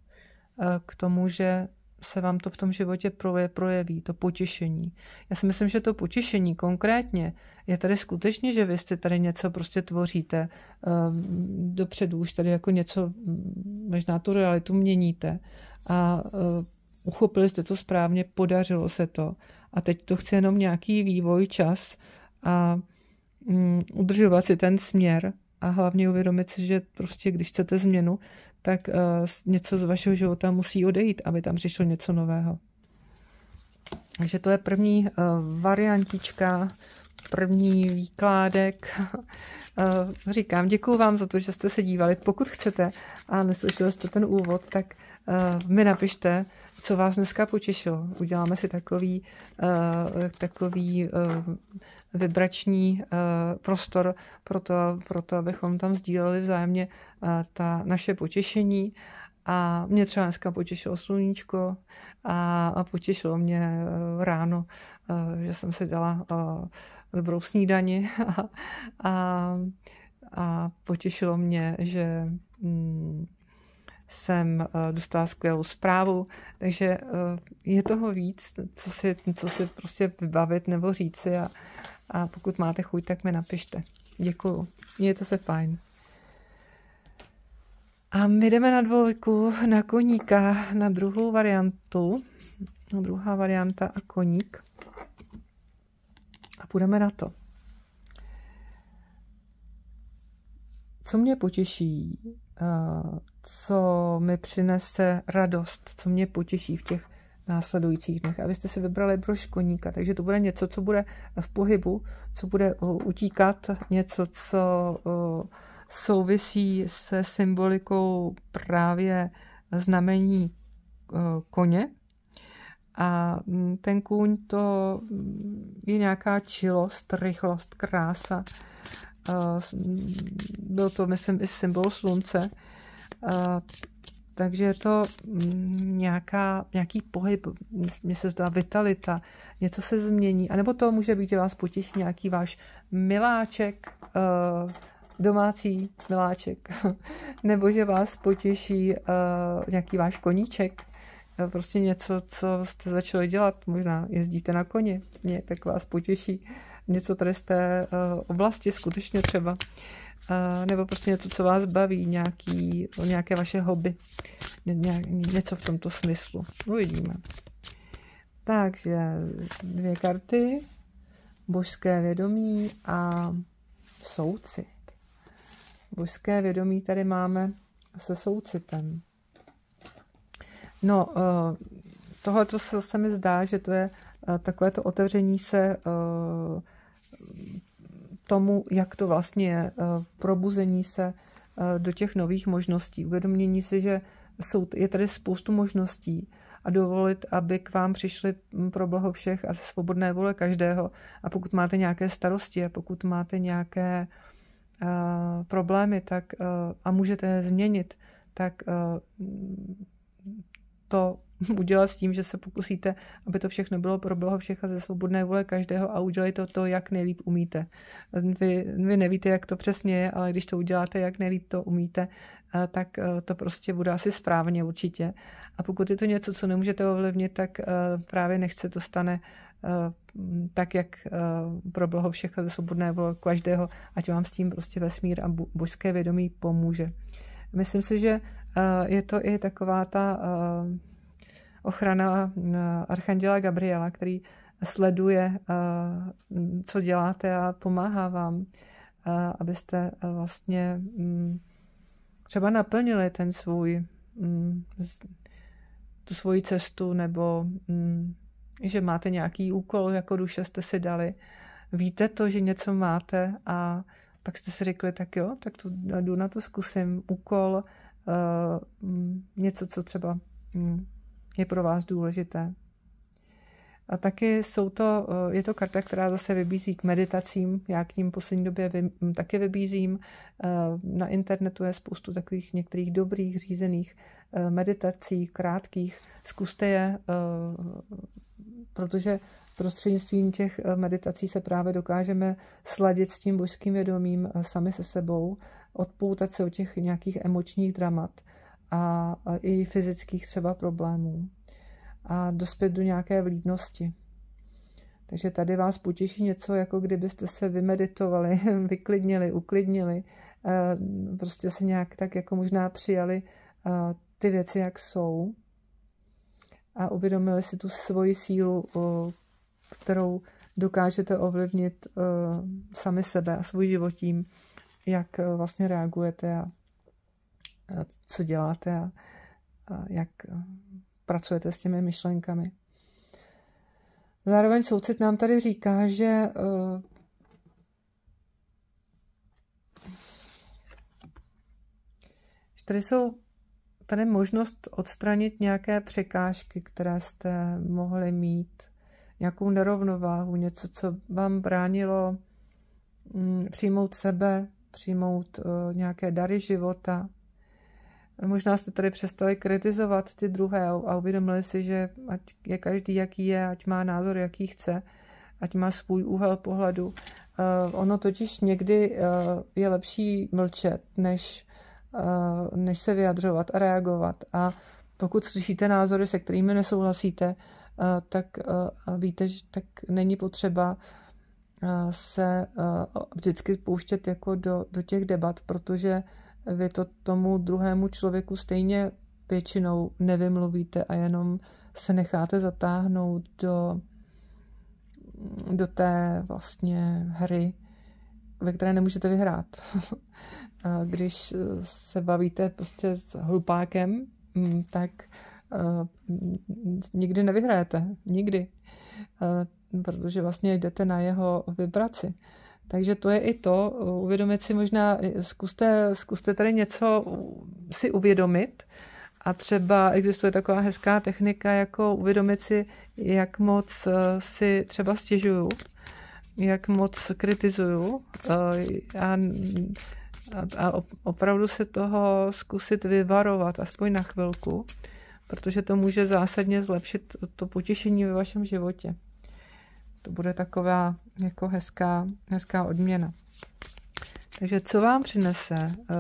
eh, k tomu, že se vám to v tom životě projeví, to potěšení. Já si myslím, že to potěšení konkrétně je tady skutečně, že vy si tady něco prostě tvoříte eh, dopředu, už tady jako něco, hm, možná tu realitu měníte a eh, uchopili jste to správně, podařilo se to a teď to chce jenom nějaký vývoj, čas a hm, udržovat si ten směr a hlavně uvědomit si, že prostě když chcete změnu, tak uh, něco z vašeho života musí odejít, aby tam přišlo něco nového. Takže to je první uh, variantička, první výkládek. Uh, [LAUGHS] říkám, děkuji vám za to, že jste se dívali. Pokud chcete a neslyšeli jste ten úvod, tak uh, mi napište, co vás dneska potěšilo. Uděláme si takový, uh, takový vibrační eh, prostor pro to, pro to, abychom tam sdíleli vzájemně eh, ta naše potěšení. A mě třeba dneska potěšilo sluníčko a, a potěšilo mě eh, ráno, že jsem si dala dobrou snídani a, [LAUGHS] a, a potěšilo mě, že mm, jsem dostala skvělou zprávu, takže je toho víc, co si, co si prostě vybavit nebo říci a, a pokud máte chuť, tak mi napište. Děkuju. Mějte se fajn. A my jdeme na dvojku, na koníka, na druhou variantu. No, druhá varianta a koník. A půjdeme na to. Co mě potěší, eh, co mi přinese radost, co mě potěší v těch následujících dnech. A vy jste si vybrali brož koníka, takže to bude něco, co bude v pohybu, co bude utíkat, něco, co souvisí se symbolikou právě znamení koně. A ten kůň to je nějaká čilost, rychlost, krása. Byl to, myslím, i symbol slunce takže je to mm, nějaká, nějaký pohyb, mně se zdá vitalita, něco se změní. A nebo to může být, že vás potěší nějaký váš miláček, eh, domácí miláček, [LAUGHS] nebo že vás potěší eh, nějaký váš koníček, eh, prostě něco, co jste začali dělat, možná jezdíte na koni, mě, tak vás potěší něco tady z té oblasti skutečně třeba nebo prostě něco, co vás baví, nějaký, nějaké vaše hobby, ně, něco v tomto smyslu. Uvidíme. Takže dvě karty, božské vědomí a soucit. Božské vědomí tady máme se soucitem. No, eh, tohle se, se mi zdá, že to je eh, takové to otevření se eh, tomu, jak to vlastně je, eh, probuzení se eh, do těch nových možností, uvědomění si, že jsou, je tady spoustu možností a dovolit, aby k vám přišly mm, pro blaho všech a svobodné vole každého. A pokud máte nějaké starosti a pokud máte nějaké uh, problémy tak, uh, a můžete je změnit, tak uh, to [LAUGHS] udělat s tím, že se pokusíte, aby to všechno bylo pro blaho všech a ze svobodné vůle každého a udělejte to, jak nejlíp umíte. Vy, vy nevíte, jak to přesně je, ale když to uděláte, jak nejlíp to umíte, eh, tak eh, to prostě bude asi správně určitě. A pokud je to něco, co nemůžete ovlivnit, tak eh, právě nechce to stane tak, jak pro blaho všech a ze svobodné vůle každého, ať vám s tím prostě vesmír a božské vědomí pomůže. Myslím si, že je to i taková ta ochrana eh, Archanděla Gabriela, který sleduje, eh, co děláte a pomáhá vám, eh, abyste vlastně mm, třeba naplnili ten svůj, mm, tu svoji cestu, nebo mm, že máte nějaký úkol, jako duše jste si dali. Víte to, že něco máte a pak jste si řekli, tak jo, tak to, jdu na to, zkusím úkol, něco, co třeba je pro vás důležité. A taky jsou to, eh, je to karta, která zase vybízí k meditacím. Já k ním v poslední době vy, hm, taky vybízím. Eh, na internetu je spoustu takových některých dobrých, řízených eh, meditací, krátkých. Zkuste je, protože prostřednictvím těch meditací se právě dokážeme sladit s tím božským vědomím sami se sebou, odpoutat se od těch nějakých emočních dramat a i fyzických třeba problémů a dospět do nějaké vlídnosti. Takže tady vás potěší něco, jako kdybyste se vymeditovali, [LAUGHS] vyklidnili, uklidnili, eh, prostě se nějak tak jako možná přijali eh, ty věci, jak jsou a uvědomili si tu svoji sílu, kterou dokážete ovlivnit eh, sami sebe a svůj život tím, jak vlastně reagujete a Eh, co děláte a jak pracujete s těmi myšlenkami. Zároveň soucit nám tady říká, že eh, tady jsou tady možnost odstranit nějaké překážky, které jste mohli mít, nějakou nerovnováhu, něco, co vám bránilo mm, přijmout sebe, přijmout eh, nějaké dary života, Možná jste tady přestali kritizovat ty druhé a uvědomili si, že ať je každý, jaký je, ať má názor, jaký chce, ať má svůj úhel pohledu. Uh, ono totiž někdy uh, je lepší mlčet, než, uh, než se vyjadřovat a reagovat. A pokud slyšíte názory, se kterými nesouhlasíte, uh, tak uh, víte, že tak není potřeba uh, se uh, vždycky pouštět jako do, do těch debat, protože uh, vy to tomu druhému člověku stejně většinou nevymluvíte a jenom se necháte zatáhnout do, do té vlastně hry, ve které nemůžete vyhrát. [LAUGHS] Když se bavíte prostě s hlupákem, mm, tak eh, nikdy nevyhrajete. Nikdy. Eh, protože vlastně jdete na jeho vibraci. Takže to je i to, eh, uvědomit si možná, eh, zkuste, zkuste tady něco eh, si uvědomit a třeba existuje taková hezká technika, jako uvědomit si, jak moc si třeba stěžuju, jak moc kritizuju a, a, a opravdu se toho zkusit vyvarovat, aspoň na chvilku, protože to může zásadně zlepšit to potěšení ve vašem životě. To bude taková jako hezká, hezká odměna. Takže co vám přinese eh,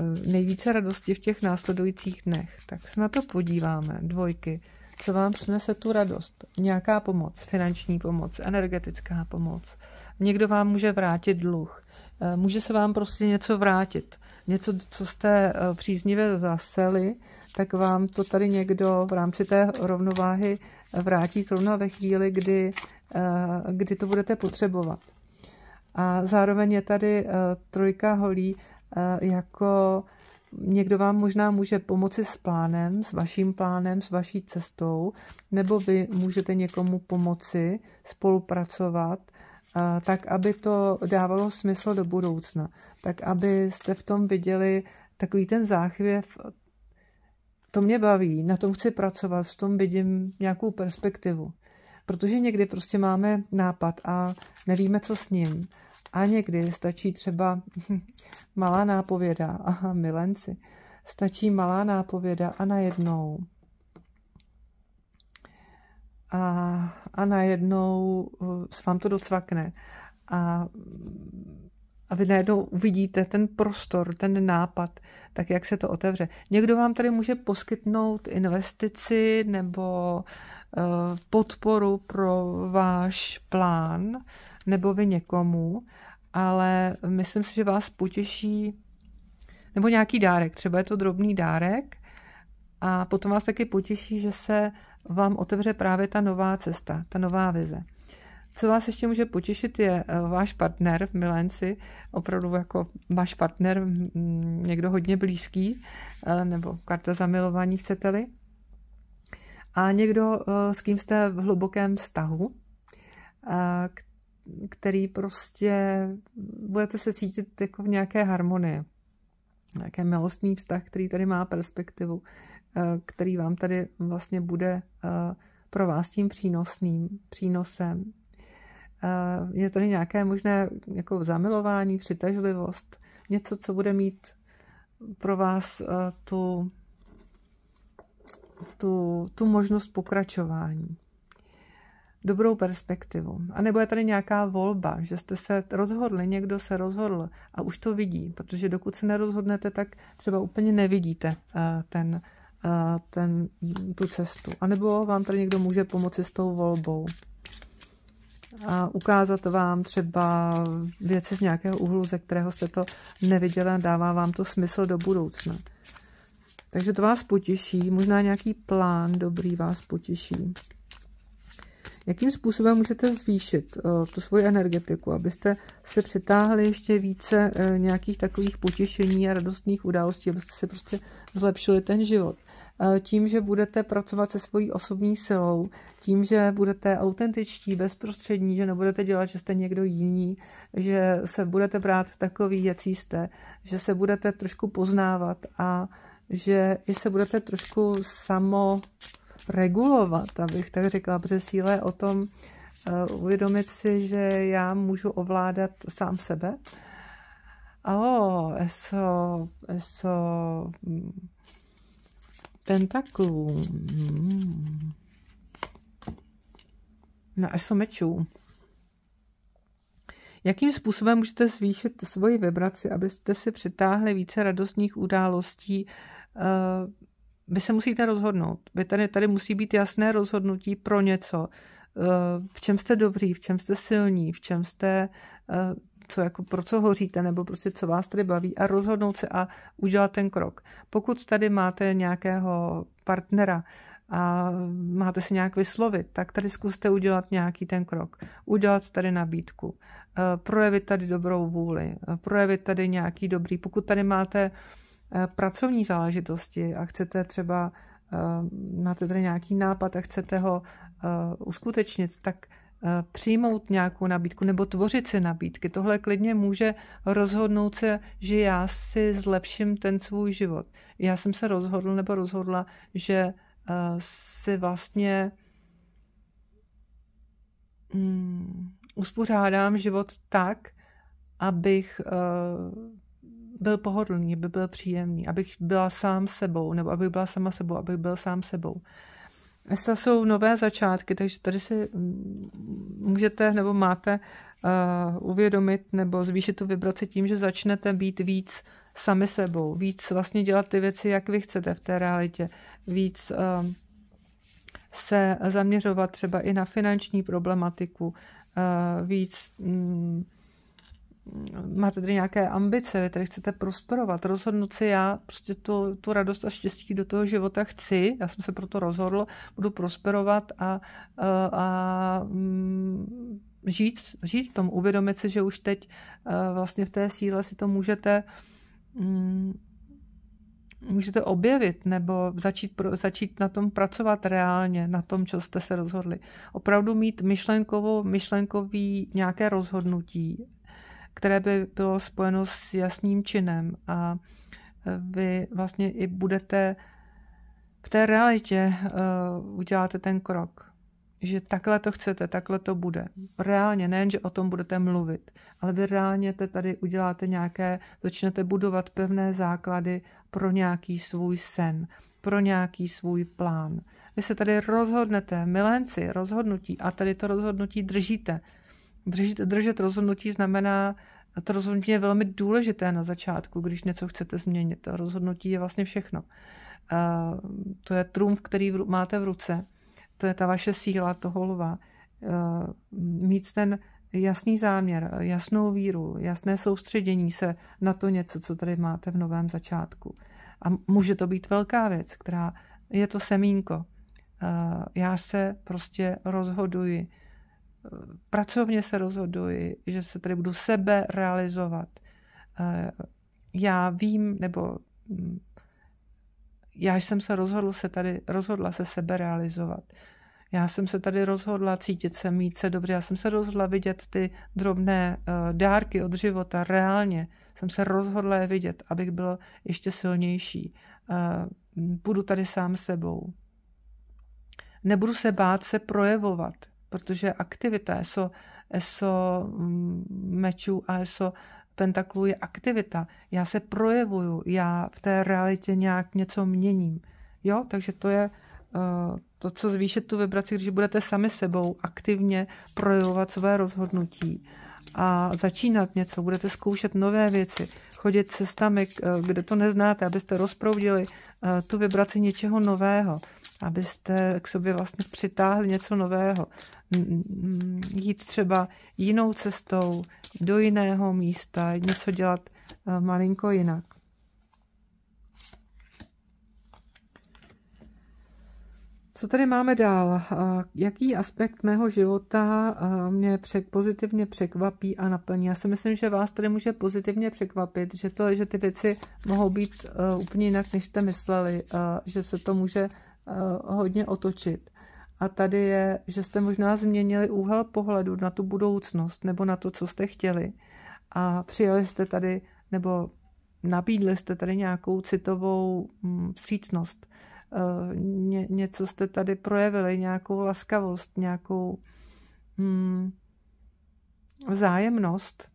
eh, nejvíce radosti v těch následujících dnech? Tak se na to podíváme. Dvojky. Co vám přinese tu radost? Nějaká pomoc, finanční pomoc, energetická pomoc. Někdo vám může vrátit dluh. Eh, může se vám prostě něco vrátit. Něco, co jste příznivě zaseli, tak vám to tady někdo v rámci té rovnováhy vrátí zrovna ve chvíli, kdy, eh, kdy to budete potřebovat. A zároveň je tady eh, trojka holí eh, jako někdo vám možná může pomoci s plánem, s vaším plánem, s vaší cestou, nebo vy můžete někomu pomoci spolupracovat, tak aby to dávalo smysl do budoucna, tak abyste v tom viděli takový ten záchvěv to mě baví, na tom chci pracovat, v tom vidím nějakou perspektivu. Protože někdy prostě máme nápad a nevíme, co s ním. A někdy stačí třeba [LAUGHS] malá nápověda, [LAUGHS] aha, milenci, stačí malá nápověda a najednou a, a najednou eh, se vám to docvakne. A a vy najednou uvidíte ten prostor, ten nápad, tak jak se to otevře. Někdo vám tady může poskytnout investici nebo eh, podporu pro váš plán, nebo vy někomu, ale myslím si, že vás potěší nebo nějaký dárek, třeba je to drobný dárek a potom vás taky potěší, že se vám otevře právě ta nová cesta, ta nová vize. Co vás ještě může potěšit, je eh, váš partner, milenci, opravdu jako váš partner, někdo hodně blízký, eh, nebo karta zamilování, chcete-li. A někdo, eh, s kým jste v hlubokém vztahu, který prostě budete se cítit jako v nějaké harmonii. Nějaké milostný vztah, který tady má perspektivu, který vám tady vlastně bude pro vás tím přínosným, přínosem, je tady nějaké možné jako zamilování, přitažlivost, něco, co bude mít pro vás eh, tu, tu, tu možnost pokračování dobrou perspektivu. A nebo je tady nějaká volba, že jste se rozhodli, někdo se rozhodl a už to vidí, protože dokud se nerozhodnete, tak třeba úplně nevidíte eh, ten, eh, ten, tu cestu. A nebo vám tady někdo může pomoci s tou volbou a ukázat vám třeba věci z nějakého úhlu, ze kterého jste to neviděli a dává vám to smysl do budoucna. Takže to vás potěší, možná nějaký plán dobrý vás potěší. Jakým způsobem můžete zvýšit uh, tu svoji energetiku, abyste se přitáhli ještě více uh, nějakých takových potěšení a radostných událostí, abyste si prostě zlepšili ten život? Eh, tím, že budete pracovat se svojí osobní silou, tím, že budete autentičtí, bezprostřední, že nebudete dělat, že jste někdo jiný, že se budete brát takový, jaký jste, že se budete trošku poznávat a že i se budete trošku samo regulovat, abych tak řekla, protože síle o tom eh, uvědomit si, že já můžu ovládat sám sebe. Oh, eso, eso mm, pentaklů. Hmm. Na eso mečů. Jakým způsobem můžete zvýšit svoji vibraci, abyste si přitáhli více radostních událostí? Eh, vy se musíte rozhodnout. Vy tady, tady musí být jasné rozhodnutí pro něco. Eh, v čem jste dobří, v čem jste silní, v čem jste eh, co jako pro co hoříte, nebo prostě co vás tady baví a rozhodnout se a udělat ten krok. Pokud tady máte nějakého partnera, a máte se nějak vyslovit, tak tady zkuste udělat nějaký ten krok. Udělat tady nabídku, eh, projevit tady dobrou vůli, eh, projevit tady nějaký dobrý. Pokud tady máte eh, pracovní záležitosti a chcete třeba, máte tady nějaký nápad a chcete ho uskutečnit, tak Eh, přijmout nějakou nabídku nebo tvořit si nabídky. Tohle klidně může rozhodnout se, že já si zlepším ten svůj život. Já jsem se rozhodl nebo rozhodla, že eh, si vlastně mm, uspořádám život tak, abych uh, byl pohodlný, aby byl příjemný, abych byla sám sebou, nebo abych byla sama sebou, abych byl sám sebou. Esa jsou nové začátky, takže tady si mm, můžete nebo máte uh, uvědomit nebo zvýšit tu vibraci tím, že začnete být víc sami sebou, víc vlastně dělat ty věci, jak vy chcete v té realitě, víc uh, se zaměřovat třeba i na finanční problematiku, uh, víc um, máte tedy nějaké ambice, vy tady chcete prosperovat, rozhodnout si já prostě to, tu radost a štěstí do toho života chci, já jsem se proto rozhodl, budu prosperovat a, a, a mm, žít, žít v tom, uvědomit si, že už teď e, vlastně v té síle si to můžete mm, můžete objevit nebo začít, začít na tom pracovat reálně, na tom, co jste se rozhodli. Opravdu mít myšlenkovou myšlenkový nějaké rozhodnutí, které by bylo spojeno s jasným činem a e, vy vlastně i budete v té realitě uh, uděláte ten krok, že takhle to chcete, takhle to bude. Reálně, nejen, že o tom budete mluvit, ale vy reálně te tady uděláte nějaké, začnete budovat pevné základy pro nějaký svůj sen, pro nějaký svůj plán. Vy se tady rozhodnete, milenci, rozhodnutí a tady to rozhodnutí držíte. Držet, držet rozhodnutí znamená, a to rozhodnutí je velmi důležité na začátku, když něco chcete změnit. To rozhodnutí je vlastně všechno. A to je trumf, který máte v ruce. To je ta vaše síla, toho lva. A mít ten jasný záměr, jasnou víru, jasné soustředění se na to něco, co tady máte v novém začátku. A může to být velká věc, která je to semínko. Já se prostě rozhoduji pracovně se rozhoduji, že se tady budu sebe realizovat. Eh, já vím, nebo mm, já jsem se rozhodl se tady, rozhodla se sebe realizovat. Já jsem se tady rozhodla cítit se, mít se dobře. Já jsem se rozhodla vidět ty drobné eh, dárky od života reálně. Jsem se rozhodla je vidět, abych byl ještě silnější. Eh, budu tady sám sebou. Nebudu se bát se projevovat protože aktivita, eso, eso mm, mečů a eso pentaklů je aktivita. Já se projevuju, já v té realitě nějak něco měním. Jo, takže to je uh, to, co zvýše tu vibraci, když budete sami sebou aktivně projevovat své rozhodnutí a začínat něco, budete zkoušet nové věci, chodit cestami, eh, kde to neznáte, abyste rozproudili eh, tu vibraci něčeho nového abyste k sobě vlastně přitáhli něco nového. Jít třeba jinou cestou, do jiného místa, něco dělat eh, malinko jinak. Co tady máme dál? Eh, jaký aspekt mého života eh, mě pozitivně překvapí a naplní? Já si myslím, že vás tady může pozitivně překvapit, že to, že ty věci mohou být úplně jinak, než jste mysleli, že se to může Eh, hodně otočit. A tady je, že jste možná změnili úhel pohledu na tu budoucnost nebo na to, co jste chtěli. A přijeli jste tady, nebo nabídli jste tady nějakou citovou hm, vstřícnost. Eh, ně, něco jste tady projevili, nějakou laskavost, nějakou hmm, zájemnost.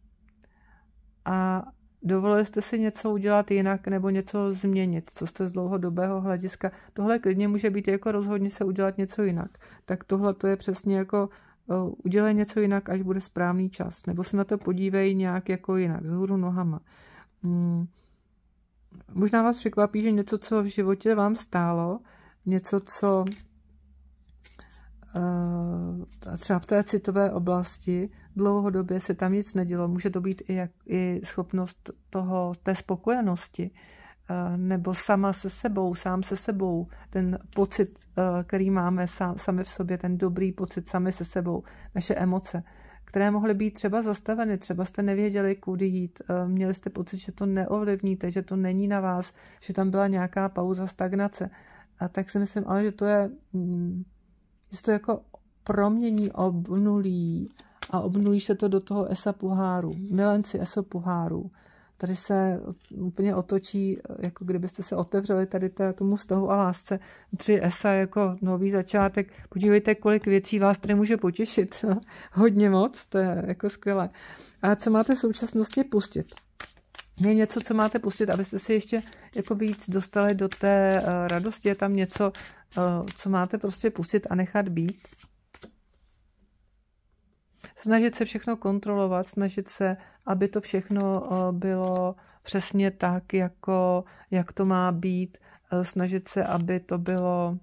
A Dovolili jste si něco udělat jinak nebo něco změnit, co jste z dlouhodobého hlediska. Tohle klidně může být jako rozhodně se udělat něco jinak. Tak tohle to je přesně jako udělej něco jinak, až bude správný čas. Nebo se na to podívej nějak jako jinak, z hůru nohama. Hmm. Možná vás překvapí, že něco, co v životě vám stálo, něco, co Eh, třeba v té citové oblasti dlouhodobě se tam nic nedělo. Může to být i, jak, i schopnost toho, té spokojenosti, eh, nebo sama se sebou, sám se sebou, ten pocit, eh, který máme sám, sami v sobě, ten dobrý pocit sami se sebou, naše emoce, které mohly být třeba zastaveny, třeba jste nevěděli, kudy jít, měli jste pocit, že to neovlivníte, že to není na vás, že tam byla nějaká pauza, stagnace. A tak si myslím, ale že to je mm, že se to jako promění, obnulí a obnulí se to do toho Esa poháru, milenci Esa poháru. Tady se úplně otočí, jako kdybyste se otevřeli tady tomu vztahu a lásce. Tři Esa jako nový začátek. Podívejte, kolik věcí vás tady může potěšit. [LAUGHS] Hodně moc, to je jako skvělé. A co máte v současnosti pustit? je no, něco, co máte pustit, abyste si ještě jako víc dostali do té uh, radosti. Je tam něco, uh, co máte prostě pustit a nechat být. Snažit se všechno kontrolovat, snažit se, aby to všechno uh, bylo přesně tak, jako, jak to má být. Uh, snažit se, aby to bylo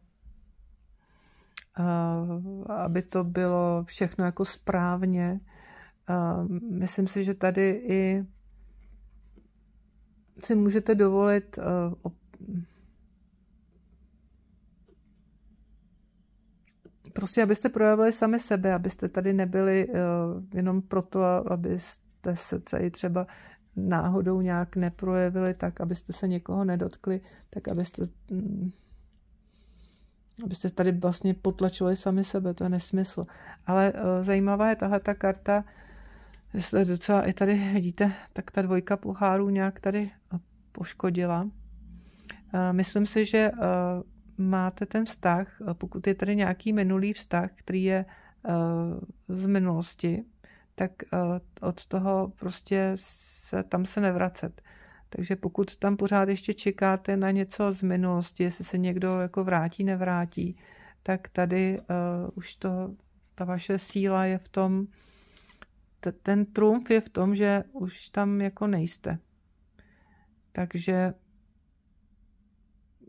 uh, aby to bylo všechno jako správně. Uh, myslím si, že tady i si můžete dovolit uh, prostě, abyste projevili sami sebe, abyste tady nebyli uh, jenom proto, abyste se tady třeba náhodou nějak neprojevili tak, abyste se někoho nedotkli, tak abyste mm, abyste tady vlastně potlačovali sami sebe, to je nesmysl. Ale uh, zajímavá je tahle ta karta, jestli docela i tady vidíte, tak ta dvojka pohárů nějak tady eh, poškodila. Eh, myslím si, že eh, máte ten vztah, pokud je tady nějaký minulý vztah, který je z minulosti, tak od toho prostě se, tam se nevracet. Takže pokud tam pořád ještě čekáte na něco z minulosti, jestli se někdo jako vrátí, nevrátí, tak tady uh, už to, ta vaše síla je v tom ten trumf je v tom, že už tam jako nejste. Takže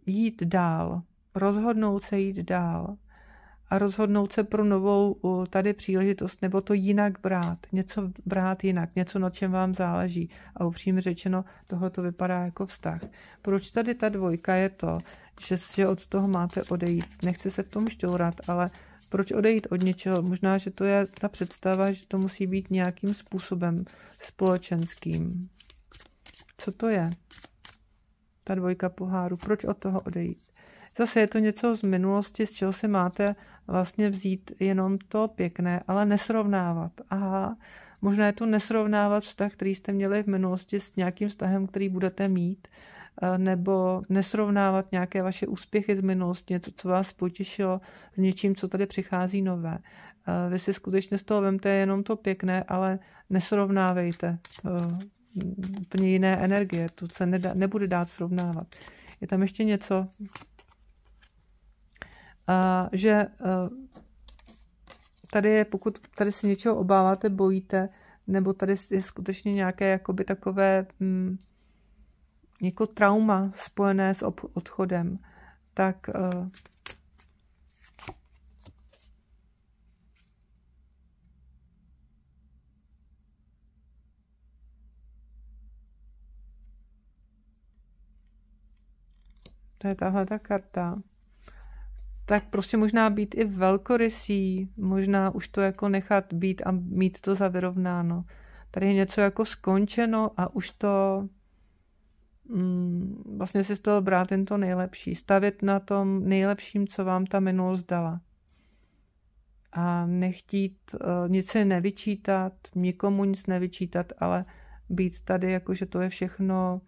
jít dál, rozhodnout se jít dál a rozhodnout se pro novou tady příležitost nebo to jinak brát, něco brát jinak, něco, na čem vám záleží. A upřímně řečeno, tohle to vypadá jako vztah. Proč tady ta dvojka je to, že, že od toho máte odejít? Nechci se v tom šťourat, ale proč odejít od něčeho? Možná, že to je ta představa, že to musí být nějakým způsobem společenským. Co to je? Ta dvojka poháru. Proč od toho odejít? Zase je to něco z minulosti, z čeho si máte vlastně vzít jenom to pěkné, ale nesrovnávat. Aha, možná je to nesrovnávat vztah, který jste měli v minulosti s nějakým vztahem, který budete mít nebo nesrovnávat nějaké vaše úspěchy z minulosti, něco, co vás potěšilo s něčím, co tady přichází nové. Vy si skutečně z toho vemte jenom to pěkné, ale nesrovnávejte úplně jiné energie, to se nedá, nebude dát srovnávat. Je tam ještě něco, že tady je, pokud tady si něčeho obáváte, bojíte, nebo tady je skutečně nějaké jakoby takové... Hm, jako trauma spojené s odchodem, tak eh, to je tahle ta karta, tak prostě možná být i velkorysí, možná už to jako nechat být a mít to zavyrovnáno. Tady je něco jako skončeno a už to Mm, vlastně si z toho brát jen to nejlepší. Stavět na tom nejlepším, co vám ta minulost dala. A nechtít eh, nic si nevyčítat, nikomu nic nevyčítat, ale být tady, jako že to je všechno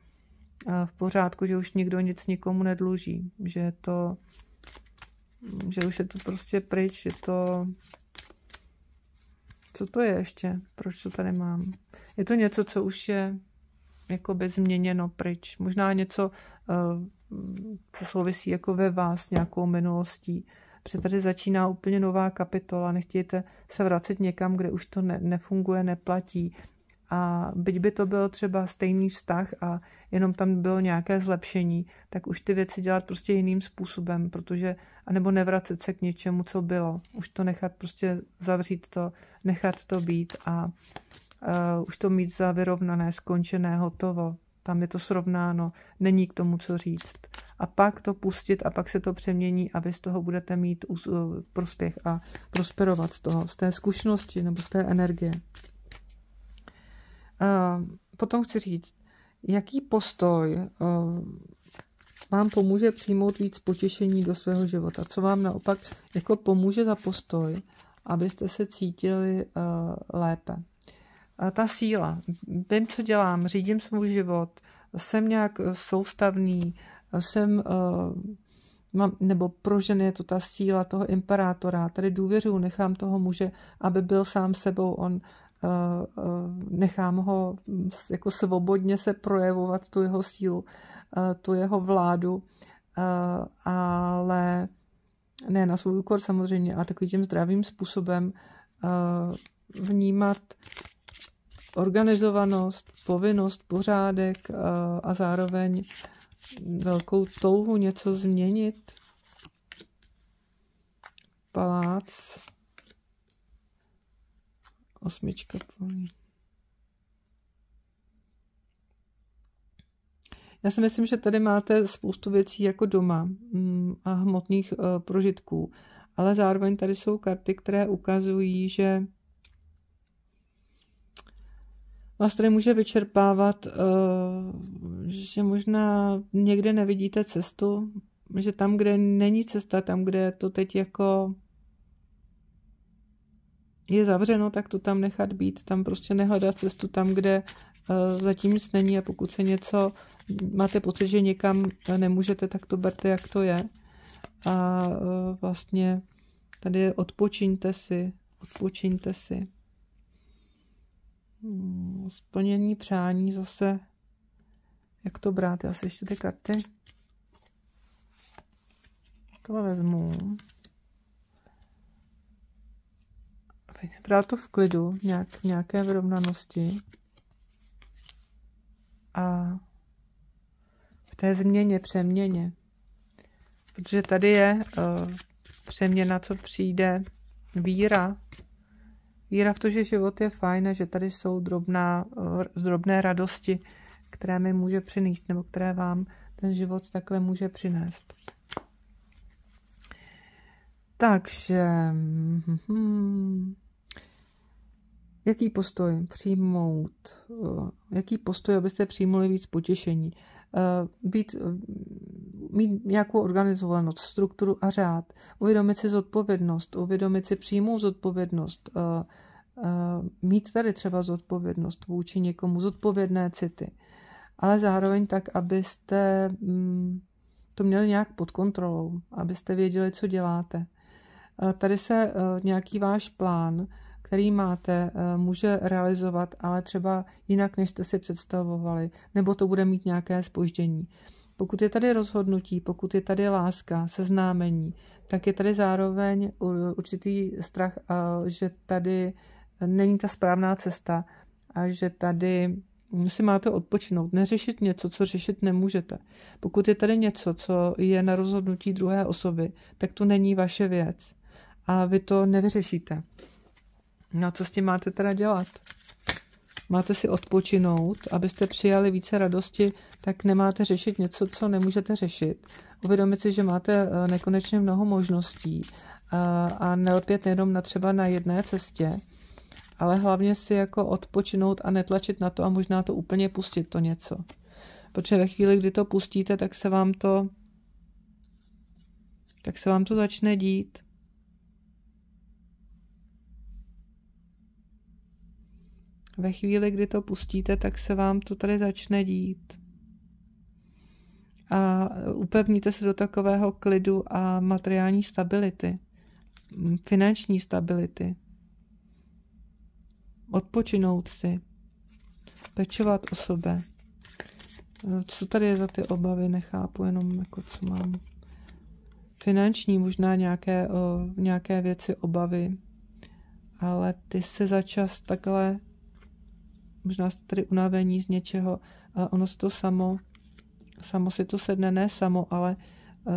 eh, v pořádku, že už nikdo nic nikomu nedluží, že to, mm, že už je to prostě pryč, že to, co to je ještě, proč to tady mám. Je to něco, co už je jako by změněno pryč. Možná něco uh, souvisí jako ve vás nějakou minulostí. Protože tady začíná úplně nová kapitola, nechtějte se vracet někam, kde už to ne, nefunguje, neplatí. A byť by to byl třeba stejný vztah a jenom tam bylo nějaké zlepšení, tak už ty věci dělat prostě jiným způsobem, protože, anebo nevracet se k něčemu, co bylo. Už to nechat prostě zavřít to, nechat to být a uh, už to mít za vyrovnané, skončené, hotovo. Tam je to srovnáno, není k tomu co říct. A pak to pustit a pak se to přemění a vy z toho budete mít uh, prospěch a prosperovat z toho, z té zkušenosti nebo z té energie. Uh, potom chci říct, jaký postoj vám pomůže přijmout víc potěšení do svého života? Co vám naopak jako pomůže za postoj, abyste se cítili uh, lépe? ta síla. Vím, co dělám, řídím svůj život, jsem nějak eh, soustavný, jsem, eh, mám, nebo pro ženy je to ta síla toho imperátora, tady důvěřuju, nechám toho muže, aby byl sám sebou, on eh, nechám ho mm, jako svobodně se projevovat tu jeho sílu, tu jeho vládu, ale ne na svůj úkor samozřejmě, ale takovým tím zdravým způsobem vnímat organizovanost, povinnost, pořádek eh, a zároveň velkou touhu něco změnit. Palác. Osmička polní. Já si myslím, že tady máte spoustu věcí jako doma mm, a hmotných eh, prožitků, ale zároveň tady jsou karty, které ukazují, že vás tady může vyčerpávat, eh, že možná někde nevidíte cestu, že tam, kde není cesta, tam, kde to teď jako je zavřeno, tak to tam nechat být, tam prostě nehledat cestu tam, kde eh, zatím nic není a pokud se něco, máte pocit, že někam nemůžete, tak to berte, jak to je. A eh, vlastně tady odpočiňte si, odpočiňte si. Mm, splnění přání zase, jak to brát, já si ještě ty karty tohle vezmu. Brát to v klidu, nějak, v nějaké vyrovnanosti. A v té změně, přeměně. Protože tady je uh, přeměna, co přijde, víra, Víra v to, že život je fajn a že tady jsou drobná, eh, drobné radosti, které mi může přinést nebo které vám ten život takhle může přinést. Takže, hmm, jaký postoj přijmout? Eh, jaký postoj, abyste přijmuli víc potěšení? Eh, být, eh, mít nějakou organizovanost, strukturu a řád, uvědomit si zodpovědnost, uvědomit si přímou zodpovědnost, eh, mít tady třeba zodpovědnost vůči někomu, zodpovědné city, ale zároveň tak, abyste mm, to měli nějak pod kontrolou, abyste věděli, co děláte. Tady se nějaký váš plán, který máte, eh, může realizovat, ale třeba jinak, než jste si představovali, nebo to bude mít nějaké spoždění. Pokud je tady rozhodnutí, pokud je tady láska, seznámení, tak je tady zároveň určitý strach, eh, že tady není ta správná cesta a že tady si máte odpočinout, neřešit něco, co řešit nemůžete. Pokud je tady něco, co je na rozhodnutí druhé osoby, tak to není vaše věc a vy to nevyřešíte. No a co s tím máte teda dělat? Máte si odpočinout, abyste přijali více radosti, tak nemáte řešit něco, co nemůžete řešit. Uvědomit si, že máte eh, nekonečně mnoho možností eh, a nelpět jenom na třeba na jedné cestě, ale hlavně si jako odpočinout a netlačit na to a možná to úplně pustit to něco. Protože ve chvíli, kdy to pustíte, tak se vám to tak se vám to začne dít. Ve chvíli, kdy to pustíte, tak se vám to tady začne dít. A upevníte se do takového klidu a materiální stability, finanční stability. Odpočinout si, pečovat o sebe. Co tady je za ty obavy, nechápu, jenom jako co mám. Finanční možná nějaké, o, nějaké věci, obavy, ale ty se začas takhle možná jste tady unavení z něčeho, ale ono se to samo, samo si to sedne, ne samo, ale uh,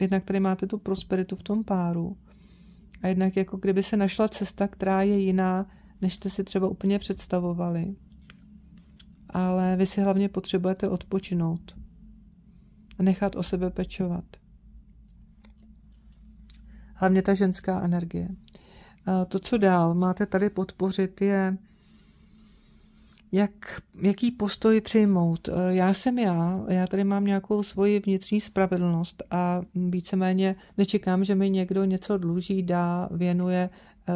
jednak tady máte tu prosperitu v tom páru a jednak jako kdyby se našla cesta, která je jiná, než jste si třeba úplně představovali. Ale vy si hlavně potřebujete odpočinout a nechat o sebe pečovat. Hlavně ta ženská energie. Eh, to, co dál máte tady podpořit, je jak, jaký postoj přijmout. E, já jsem já, já tady mám nějakou svoji vnitřní spravedlnost a víceméně nečekám, že mi někdo něco dluží, dá, věnuje. E,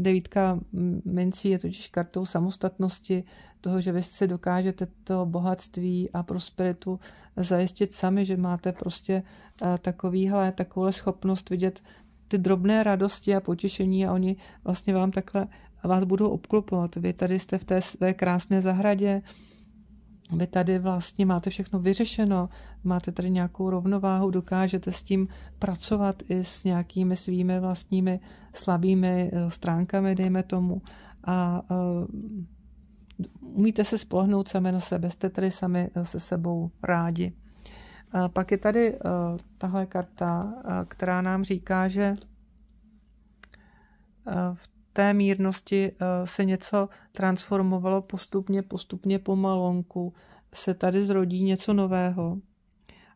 devítka mincí je totiž kartou samostatnosti, toho, že vy se dokážete to bohatství a prosperitu zajistit sami, že máte prostě e, takovýhle, takovouhle schopnost vidět ty drobné radosti a potěšení a oni vlastně vám takhle vás budou obklopovat. Vy tady jste v té své krásné zahradě, vy tady vlastně máte všechno vyřešeno, máte tady nějakou rovnováhu, dokážete s tím pracovat i s nějakými svými vlastními slabými eh, stránkami, dejme tomu, a uh, umíte se spolehnout sami na sebe, jste tady sami eh, se sebou rádi. A pak je tady uh, tahle karta, uh, která nám říká, že v té mírnosti eh, se něco transformovalo postupně, postupně pomalonku, se tady zrodí něco nového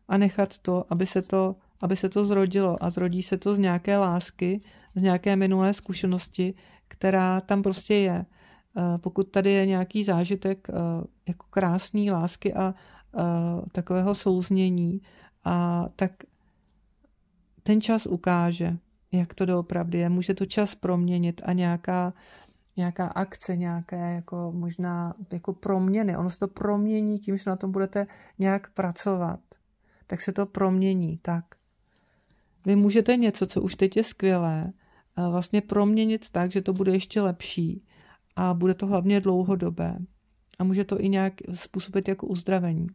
a nechat to, aby se to, aby se to zrodilo a zrodí se to z nějaké lásky, z nějaké minulé zkušenosti, která tam prostě je. Eh, pokud tady je nějaký zážitek eh, jako krásný lásky a takového souznění, a tak ten čas ukáže jak to doopravdy je. Může to čas proměnit a nějaká, nějaká akce, nějaké jako možná jako proměny. Ono se to promění tím, že na tom budete nějak pracovat. Tak se to promění, tak. Vy můžete něco, co už teď je skvělé, eh, vlastně proměnit tak, že to bude ještě lepší a bude to hlavně dlouhodobé. A může to i nějak způsobit jako uzdravení.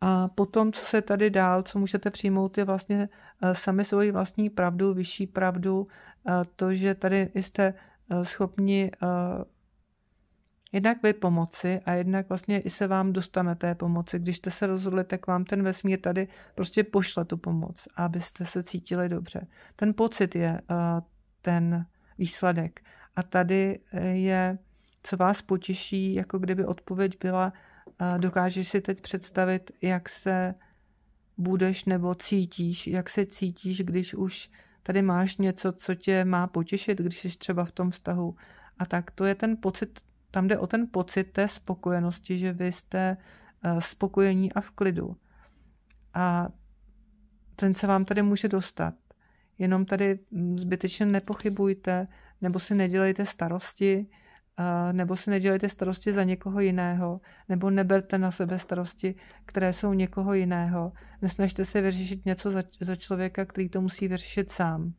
A potom, co se tady dál, co můžete přijmout, je vlastně eh, sami svoji vlastní pravdu, vyšší pravdu, to, že tady jste eh, schopni eh, jednak vy pomoci a jednak vlastně i se vám dostane té pomoci. Když jste se rozhodli, tak vám ten vesmír tady prostě pošle tu pomoc, abyste se cítili dobře. Ten pocit je ten výsledek. A tady je, co vás potěší, jako kdyby odpověď byla, Dokážeš si teď představit, jak se budeš nebo cítíš, jak se cítíš, když už tady máš něco, co tě má potěšit, když jsi třeba v tom vztahu. A tak to je ten pocit, tam jde o ten pocit té spokojenosti, že vy jste eh, spokojení a v klidu. A ten se vám tady může dostat. Jenom tady mm, zbytečně nepochybujte, nebo si nedělejte starosti, nebo si nedělejte starosti za někoho jiného, nebo neberte na sebe starosti, které jsou někoho jiného. Nesnažte se vyřešit něco za, za člověka, který to musí vyřešit sám.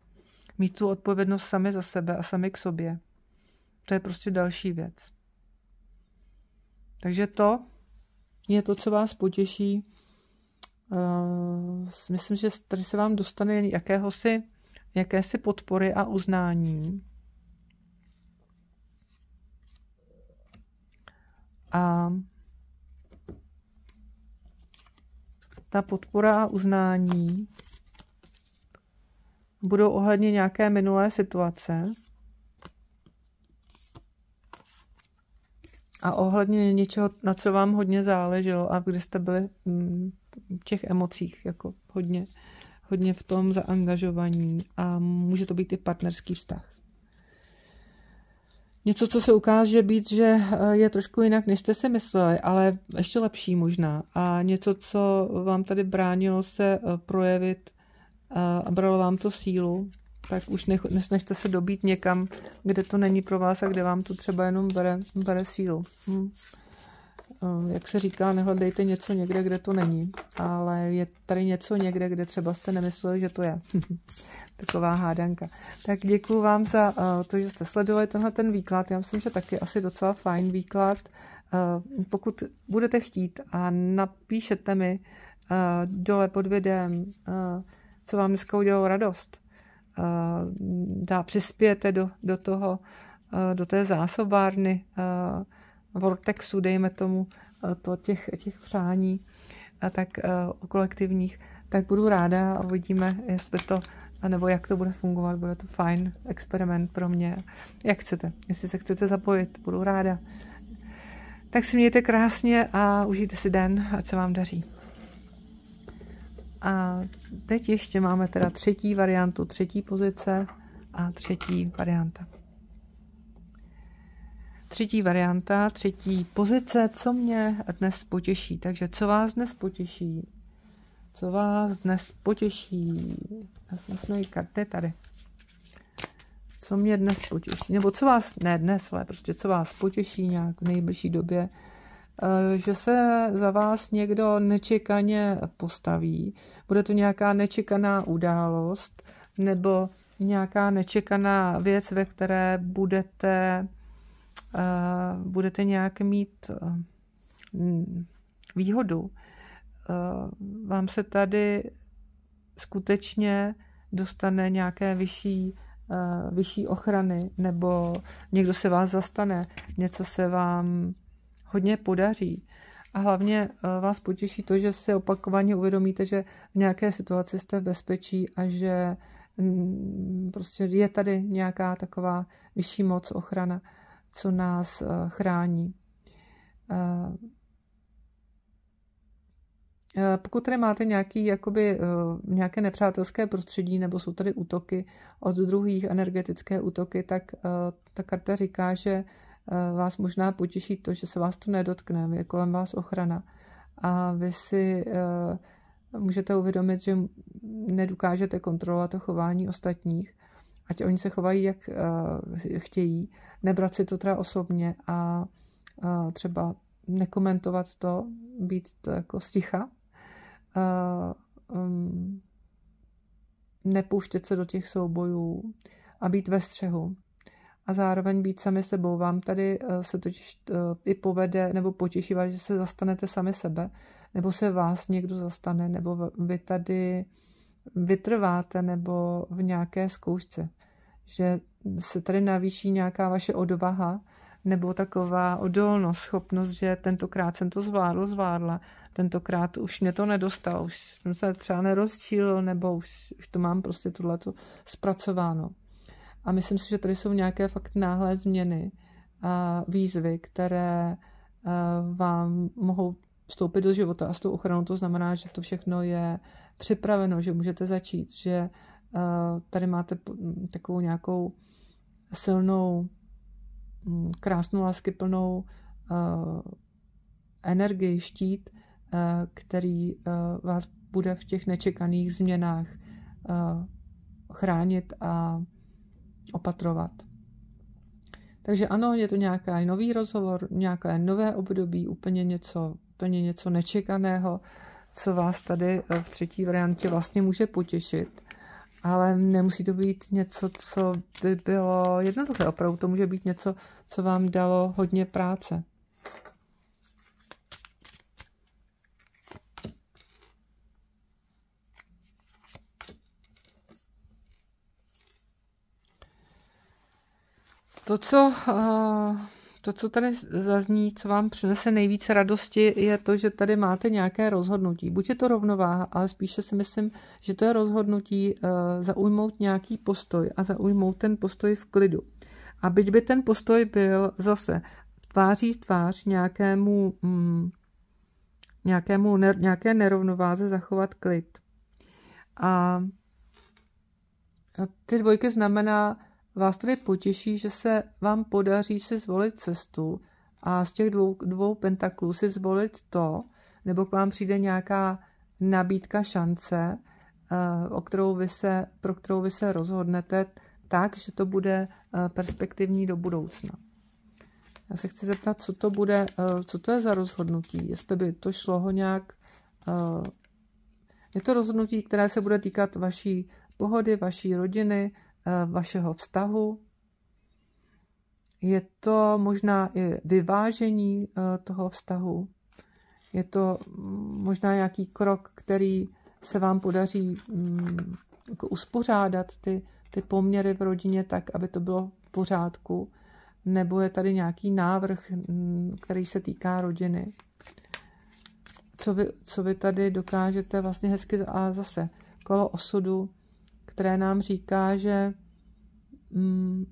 Mít tu odpovědnost sami za sebe a sami k sobě. To je prostě další věc. Takže to je to, co vás potěší. Uh, myslím, že tady se vám dostane jakéhosi, jakési podpory a uznání. A ta podpora a uznání budou ohledně nějaké minulé situace a ohledně něčeho, na co vám hodně záleželo a kde jste byli mm, v těch emocích jako hodně, hodně v tom zaangažovaní a může to být i partnerský vztah něco, co se ukáže být, že eh, je trošku jinak, než jste si mysleli, ale ještě lepší možná. A něco, co vám tady bránilo se eh, projevit eh, a bralo vám to sílu, tak už nech, nesnažte se dobít někam, kde to není pro vás a kde vám to třeba jenom bere, bere sílu. Hm jak se říká, nehledejte něco někde, kde to není, ale je tady něco někde, kde třeba jste nemysleli, že to je. [LAUGHS] Taková hádanka. Tak děkuji vám za eh, to, že jste sledovali tenhle ten výklad. Já myslím, že taky asi docela fajn výklad. Eh, pokud budete chtít a napíšete mi eh, dole pod videem, co vám dneska udělalo radost, dá přispějete do, do toho, do té zásobárny, vortexu, dejme tomu, eh, to těch, těch přání a eh, tak o eh, kolektivních, tak budu ráda a uvidíme, jestli to, nebo jak to bude fungovat. Bude to fajn experiment pro mě. Jak chcete, jestli se chcete zapojit, budu ráda. Tak si mějte krásně a užijte si den, a se vám daří. A teď ještě máme teda třetí variantu, třetí pozice a třetí varianta. Třetí varianta, třetí pozice, co mě dnes potěší. Takže co vás dnes potěší? Co vás dnes potěší? Já jsem si karty tady. Co mě dnes potěší? Nebo co vás, ne dnes, ale prostě co vás potěší nějak v nejbližší době? Eh, že se za vás někdo nečekaně postaví. Bude to nějaká nečekaná událost nebo nějaká nečekaná věc, ve které budete Eh, budete nějak mít eh, výhodu, eh, vám se tady skutečně dostane nějaké vyšší, vyšší ochrany, nebo někdo se vás zastane, něco se vám hodně podaří. A hlavně vás potěší to, že se opakovaně uvědomíte, že v nějaké situaci jste v bezpečí a že prostě je tady nějaká taková vyšší moc ochrana co nás eh, chrání. Eh, eh, pokud tady máte nějaký, jakoby, nějaké nepřátelské prostředí nebo jsou tady útoky od druhých, energetické útoky, tak ta karta říká, že vás možná potěší to, že se vás to nedotkne, je kolem vás ochrana. A vy si můžete uvědomit, že nedokážete kontrolovat to chování ostatních ať oni se chovají, jak eh, chtějí, nebrat si to teda osobně a eh, třeba nekomentovat to, být to jako sticha, eh, mm, nepouštět se do těch soubojů a být ve střehu. A zároveň být sami sebou. Vám tady se totiž i povede nebo potěší vás, že se zastanete sami sebe, nebo se vás někdo zastane, nebo vy tady vytrváte nebo v nějaké zkoušce, že se tady navýší nějaká vaše odvaha nebo taková odolnost, schopnost, že tentokrát jsem to zvládl, zvládla, tentokrát už mě to nedostal, už jsem se třeba nerozčílil, nebo už, už to mám prostě tohleto zpracováno. A myslím si, že tady jsou nějaké fakt náhlé změny a výzvy, které eh, vám mohou vstoupit do života a s tou ochranou to znamená, že to všechno je připraveno, že můžete začít, že eh, tady máte mm, takovou nějakou silnou, mm, krásnou, láskyplnou eh, energii, štít, eh, který vás bude v těch nečekaných změnách chránit a opatrovat. Takže ano, je to nějaký nový rozhovor, nějaké nové období, úplně něco, úplně něco nečekaného, co vás tady eh, v třetí variantě vlastně může potěšit. Ale nemusí to být něco, co by bylo jednoduché. Opravdu to může být něco, co vám dalo hodně práce. To, co eh, to, co tady zazní, co vám přinese nejvíce radosti, je to, že tady máte nějaké rozhodnutí. Buď je to rovnováha, ale spíše si myslím, že to je rozhodnutí uh, zaujmout nějaký postoj a zaujmout ten postoj v klidu. A byť by ten postoj byl zase tváří tvář nějakému, mm, nějakému ne, nějaké nerovnováze zachovat klid. A ty dvojky znamená, vás tedy potěší, že se vám podaří si zvolit cestu a z těch dvou, dvou pentaklů si zvolit to, nebo k vám přijde nějaká nabídka šance, eh, o kterou vy se, pro kterou vy se rozhodnete tak, že to bude eh, perspektivní do budoucna. Já se chci zeptat, co to bude, eh, co to je za rozhodnutí, jestli by to šlo ho nějak... Je to rozhodnutí, které se bude týkat vaší pohody, vaší rodiny, Eh, vašeho vztahu. Je to možná i vyvážení eh, toho vztahu. Je to mm, možná nějaký krok, který se vám podaří mm, jako uspořádat ty, ty poměry v rodině tak, aby to bylo v pořádku, nebo je tady nějaký návrh, mm, který se týká rodiny. Co vy, co vy tady dokážete vlastně hezky a zase kolo osudu které nám říká, že mm,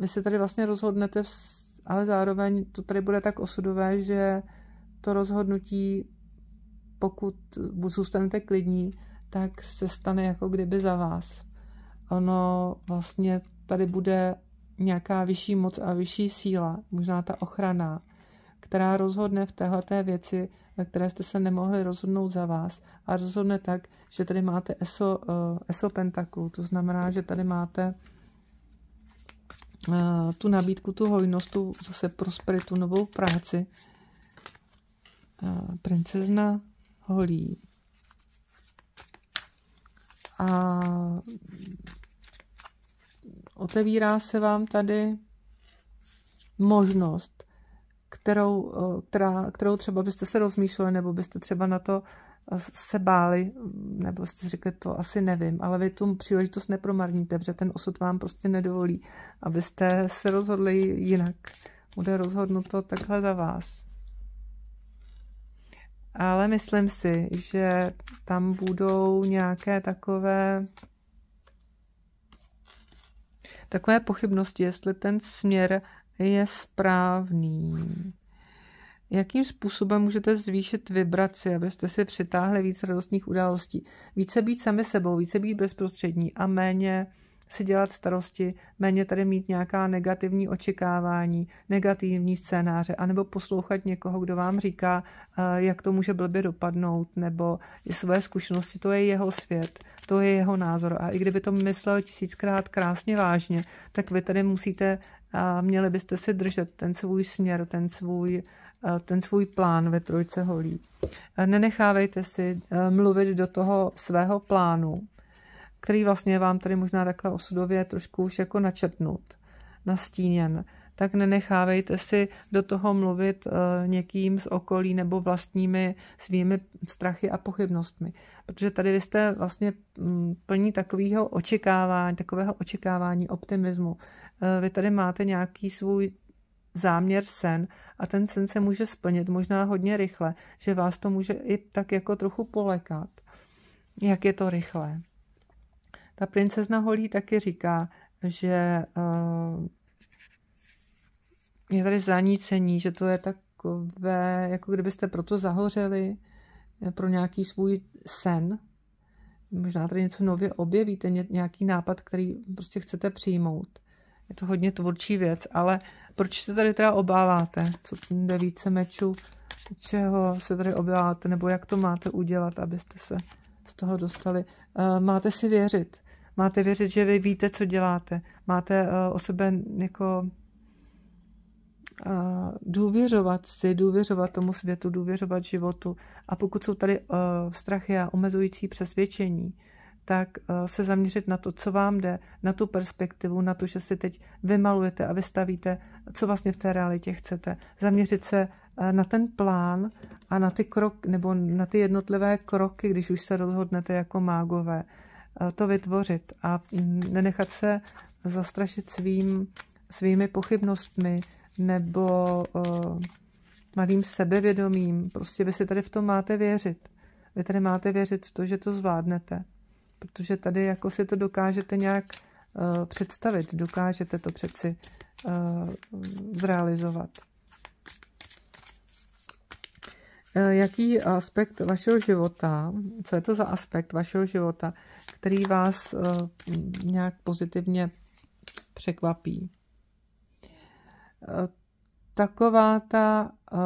vy se tady vlastně rozhodnete, ale zároveň to tady bude tak osudové, že to rozhodnutí, pokud zůstanete klidní, tak se stane jako kdyby za vás. Ono vlastně tady bude nějaká vyšší moc a vyšší síla, možná ta ochrana, která rozhodne v téhleté věci, které jste se nemohli rozhodnout za vás a rozhodne tak, že tady máte ESO, eh, ESO pentaklu, to znamená, že tady máte eh, tu nabídku, tu hojnost, tu zase prosperitu, novou práci. Eh, princezna holí. A otevírá se vám tady možnost kterou, která, kterou třeba byste se rozmýšleli, nebo byste třeba na to e, se báli, nebo jste řekli, to asi nevím, ale vy tu příležitost nepromarníte, protože ten osud vám prostě nedovolí, abyste se rozhodli jinak. Bude rozhodnuto takhle za vás. Ale myslím si, že tam budou nějaké takové takové pochybnosti, jestli ten směr je správný. Jakým způsobem můžete zvýšit vibraci, abyste si přitáhli víc radostních událostí? Více být sami sebou, více být bezprostřední a méně si dělat starosti, méně tady mít nějaká negativní očekávání, negativní scénáře, anebo poslouchat někoho, kdo vám říká, eh, jak to může blbě dopadnout, nebo své zkušenosti, to je jeho svět, to je jeho názor. A i kdyby to myslel tisíckrát krásně vážně, tak vy tady musíte a měli byste si držet ten svůj směr, ten svůj, eh, ten svůj plán ve trojce holí. Eh, nenechávejte si eh, mluvit do toho svého plánu, který vlastně vám tady možná takhle osudově trošku už jako načetnut, nastíněn tak nenechávejte si do toho mluvit eh, někým z okolí nebo vlastními svými strachy a pochybnostmi. Protože tady vy jste vlastně mm, plní takového očekávání, takového očekávání, optimismu. Eh, vy tady máte nějaký svůj záměr, sen a ten sen se může splnit možná hodně rychle, že vás to může i tak jako trochu polekat, jak je to rychlé. Ta princezna Holí taky říká, že eh, je tady zanícení, že to je takové, jako kdybyste proto zahořeli eh, pro nějaký svůj sen. Možná tady něco nově objevíte, nějaký nápad, který prostě chcete přijmout. Je to hodně tvůrčí věc, ale proč se tady teda obáváte? Co tím jde více mečů? Čeho se tady obáváte? Nebo jak to máte udělat, abyste se z toho dostali? Eh, máte si věřit. Máte věřit, že vy víte, co děláte. Máte eh, o sebe jako a důvěřovat si, důvěřovat tomu světu, důvěřovat životu. A pokud jsou tady uh, strachy a omezující přesvědčení, tak uh, se zaměřit na to, co vám jde, na tu perspektivu, na to, že si teď vymalujete a vystavíte, co vlastně v té realitě chcete. Zaměřit se uh, na ten plán a na ty krok, nebo na ty jednotlivé kroky, když už se rozhodnete jako mágové, uh, to vytvořit a mm, nenechat se zastrašit svým, svými pochybnostmi, nebo uh, malým sebevědomím. Prostě vy si tady v tom máte věřit. Vy tady máte věřit v to, že to zvládnete. Protože tady jako si to dokážete nějak uh, představit, dokážete to přeci uh, zrealizovat. Jaký aspekt vašeho života, co je to za aspekt vašeho života, který vás uh, nějak pozitivně překvapí? taková ta eh,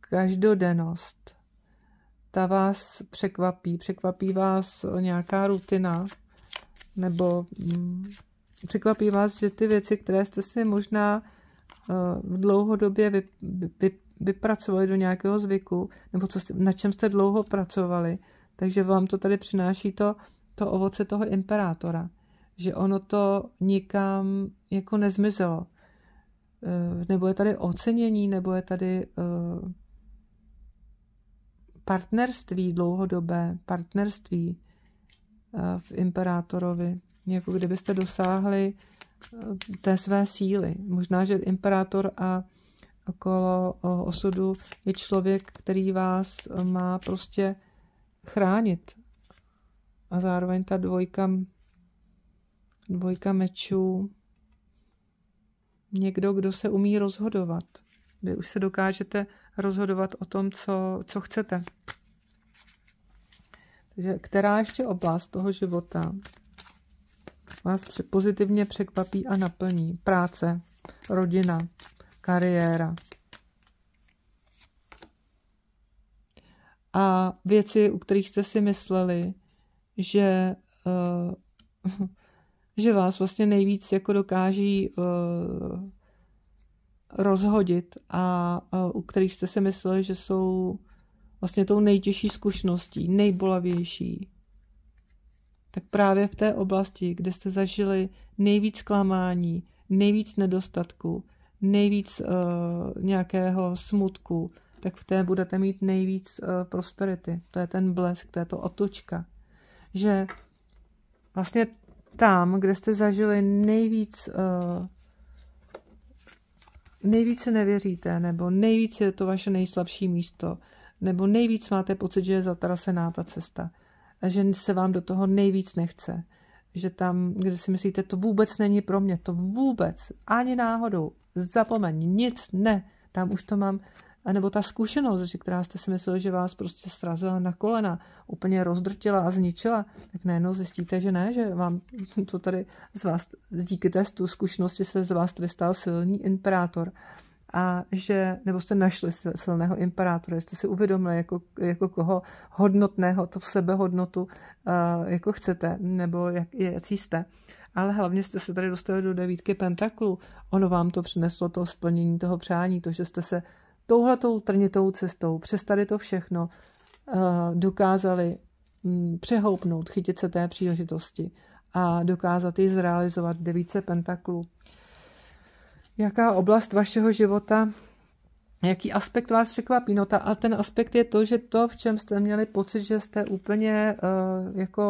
každodennost, ta vás překvapí, překvapí vás nějaká rutina, nebo mm, překvapí vás, že ty věci, které jste si možná v eh, dlouhodobě vy, vy, vypracovali do nějakého zvyku, nebo co na čem jste dlouho pracovali, takže vám to tady přináší to, to ovoce toho imperátora, že ono to nikam jako nezmizelo Eh, nebo je tady ocenění, nebo je tady eh, partnerství dlouhodobé, partnerství eh, v imperátorovi, jako kdybyste dosáhli té své síly. Možná, že imperátor a okolo osudu je člověk, který vás má prostě chránit. A zároveň ta dvojka, dvojka mečů někdo, kdo se umí rozhodovat. Vy už se dokážete rozhodovat o tom, co, co chcete. Takže která ještě oblast toho života vás pozitivně překvapí a naplní? Práce, rodina, kariéra. A věci, u kterých jste si mysleli, že uh, že vás vlastně nejvíc jako dokáží uh, rozhodit a uh, u kterých jste si mysleli, že jsou vlastně tou nejtěžší zkušeností, nejbolavější. Tak právě v té oblasti, kde jste zažili nejvíc klamání, nejvíc nedostatku, nejvíc uh, nějakého smutku, tak v té budete mít nejvíc uh, prosperity. To je ten blesk, to je to otočka. Že vlastně tam, kde jste zažili nejvíc, uh, nejvíce nevěříte, nebo nejvíc je to vaše nejslabší místo, nebo nejvíc máte pocit, že je zatrasená ta cesta, že se vám do toho nejvíc nechce, že tam, kde si myslíte, to vůbec není pro mě, to vůbec, ani náhodou, zapomeň, nic, ne, tam už to mám a nebo ta zkušenost, že která jste si mysleli, že vás prostě srazila na kolena, úplně rozdrtila a zničila, tak najednou zjistíte, že ne, že vám to tady z vás, díky testu zkušenosti se z vás tady stal silný imperátor a že, nebo jste našli silného imperátora, jste si uvědomili, jako, jako koho hodnotného, to v sebehodnotu, uh, jako chcete, nebo jak, jaký jste. Ale hlavně jste se tady dostali do devítky pentaklu. Ono vám to přineslo to splnění toho přání, to, že jste se touhletou trnitou cestou přes tady to všechno eh, dokázali mm, přehoupnout, chytit se té příležitosti a dokázat ji zrealizovat devíce pentaklů. Jaká oblast vašeho života, jaký aspekt vás překvapí? No ta, a ten aspekt je to, že to, v čem jste měli pocit, že jste úplně uh, jako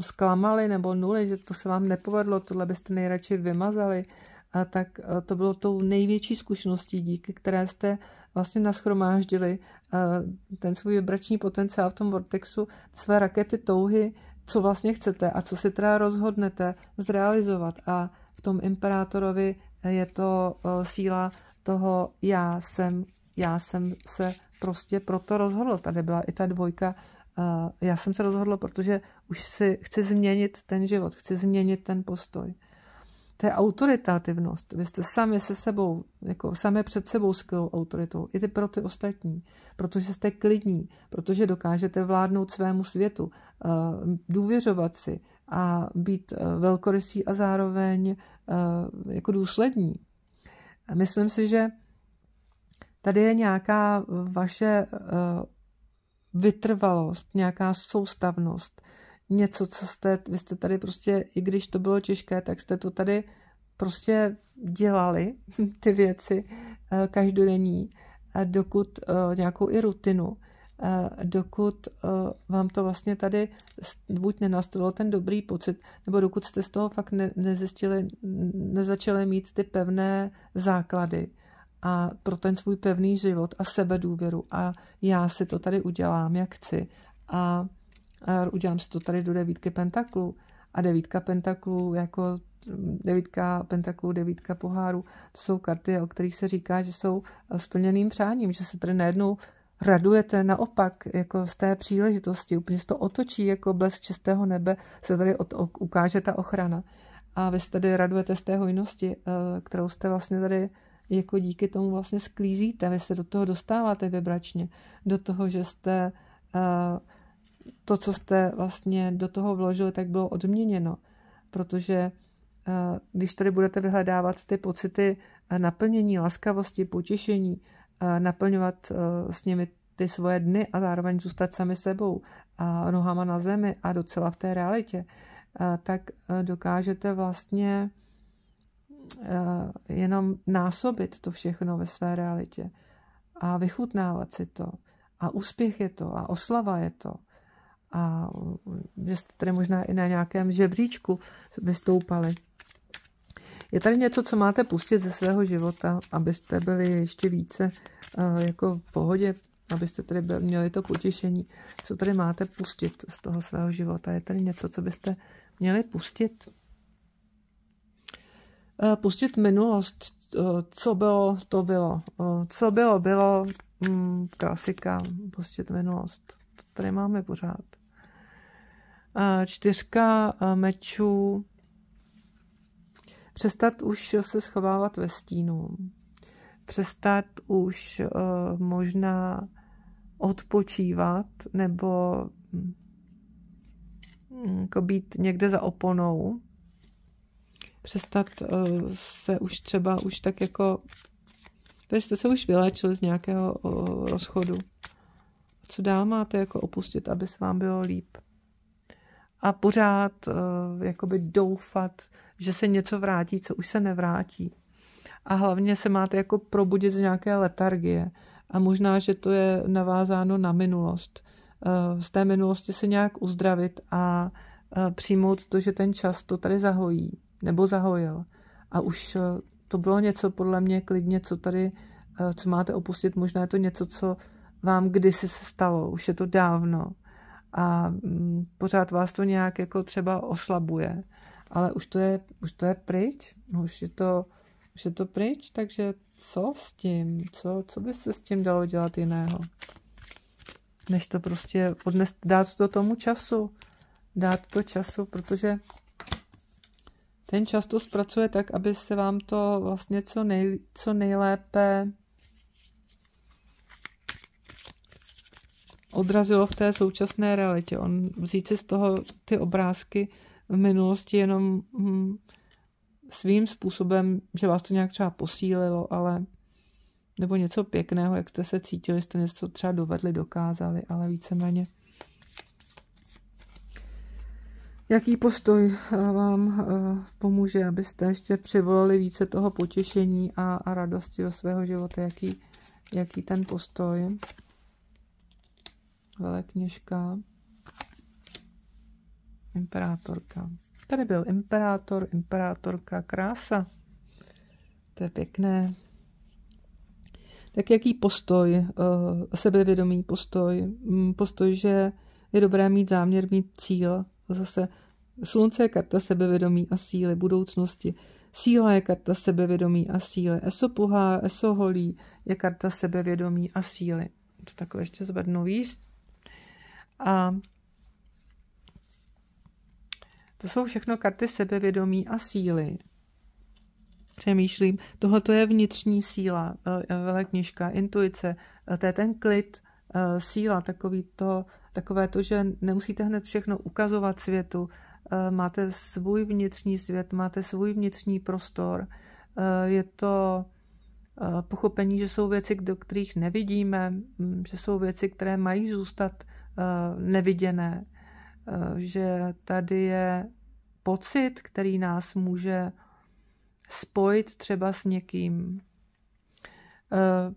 zklamali nebo nuli, že to se vám nepovedlo, tohle byste nejradši vymazali, uh, a tak e, to bylo tou největší zkušeností, díky které jste vlastně naschromáždili e, ten svůj vibrační potenciál v tom vortexu, své rakety touhy, co vlastně chcete a co si teda rozhodnete zrealizovat. A v tom imperátorovi je to e, síla toho já jsem, já jsem se prostě proto rozhodl. Tady byla i ta dvojka já jsem se rozhodla, protože už si chci změnit ten život, chci změnit ten postoj. To je autoritativnost. Vy jste sami se sebou, jako sami před sebou skvělou autoritou, i ty pro ty ostatní, protože jste klidní, protože dokážete vládnout svému světu, eh, důvěřovat si a být eh, velkorysí a zároveň eh, jako důslední. Myslím si, že tady je nějaká vaše vytrvalost, nějaká soustavnost, něco, co jste, vy jste tady prostě, i když to bylo těžké, tak jste to tady prostě dělali, [LAUGHS] ty věci eh, každodenní, eh, dokud eh, nějakou i rutinu, dokud vám to vlastně tady buď nenastalo ten dobrý pocit, nebo dokud jste z toho fakt nezjistili, nezačali mít ty pevné základy a pro ten svůj pevný život a sebedůvěru a já si to tady udělám, jak chci a a udělám si to tady do devítky pentaklu A devítka pentaklu jako devítka pentaklu devítka poháru, to jsou karty, o kterých se říká, že jsou splněným přáním, že se tady najednou radujete naopak jako z té příležitosti, úplně se to otočí, jako blesk čistého nebe se tady od, o, ukáže ta ochrana. A vy se tady radujete z té hojnosti, eh, kterou jste vlastně tady jako díky tomu vlastně sklízíte, vy se do toho dostáváte vybračně do toho, že jste uh, to, co jste vlastně do toho vložili, tak bylo odměněno. Protože eh, když tady budete vyhledávat ty pocity eh, naplnění, laskavosti, potěšení, eh, naplňovat s nimi ty svoje dny a zároveň zůstat sami sebou a nohama na zemi a docela v té realitě, tak dokážete vlastně jenom násobit to všechno ve své realitě a vychutnávat si to. A úspěch je to a oslava je to a že jste tady možná i na nějakém žebříčku vystoupali. Je tady něco, co máte pustit ze svého života, abyste byli ještě více eh, jako v pohodě, abyste tady byli, měli to potěšení. Co tady máte pustit z toho svého života? Je tady něco, co byste měli pustit? Eh, pustit minulost, eh, co bylo, to bylo. Co bylo, bylo mm, klasika, pustit minulost. To tady máme pořád. Čtyřka mečů. Přestat už se schovávat ve stínu. Přestat už e, možná odpočívat nebo mm, jako být někde za oponou. Přestat e, se už třeba už tak jako... Takže jste se už vyléčili z nějakého rozchodu. Co dál máte jako opustit, aby se vám bylo líp? a pořád eh, jakoby doufat, že se něco vrátí, co už se nevrátí. A hlavně se máte jako probudit z nějaké letargie. A možná, že to je navázáno na minulost. Eh, z té minulosti se nějak uzdravit a eh, přijmout to, že ten čas to tady zahojí nebo zahojil. A už to bylo něco podle mě klidně, co tady, co máte opustit. Možná je to něco, co vám kdysi se stalo, už je to dávno a mm, pořád vás to nějak jako třeba oslabuje. Ale už to je, už to je pryč, no, už je to, už je to pryč, takže co s tím? Co, co by se s tím dalo dělat jiného? Než to prostě odnes, dát to tomu času. Dát to času, protože ten čas to zpracuje tak, aby se vám to vlastně co, nej, co nejlépe odrazilo v té současné realitě. On vzít si z toho ty obrázky v minulosti jenom hm, svým způsobem, že vás to nějak třeba posílilo, ale nebo něco pěkného, jak jste se cítili, jste něco třeba dovedli, dokázali, ale víceméně. Jaký postoj eh, vám eh, pomůže, abyste ještě přivolali více toho potěšení a, a radosti do svého života? Jaký, jaký ten postoj? velekněžka, imperátorka. Tady byl imperátor, imperátorka, krása. To je pěkné. Tak jaký postoj, eh, sebevědomý postoj, mm, postoj, že je dobré mít záměr, mít cíl. Zase slunce je karta sebevědomí a síly, budoucnosti. Síla je karta sebevědomí a síly. eso holí je karta sebevědomí a síly. To takové ještě zvednu výst. A to jsou všechno karty sebevědomí a síly. Přemýšlím, tohle je vnitřní síla, eh, eh, velká knižka intuice, eh, to je ten klid, síla, takový to, takové to, že nemusíte hned všechno ukazovat světu, máte svůj vnitřní svět, máte svůj vnitřní prostor, je to pochopení, že jsou věci, do kterých nevidíme, hm, že jsou věci, které mají zůstat Eh, neviděné, eh, že tady je pocit, který nás může spojit třeba s někým. Eh,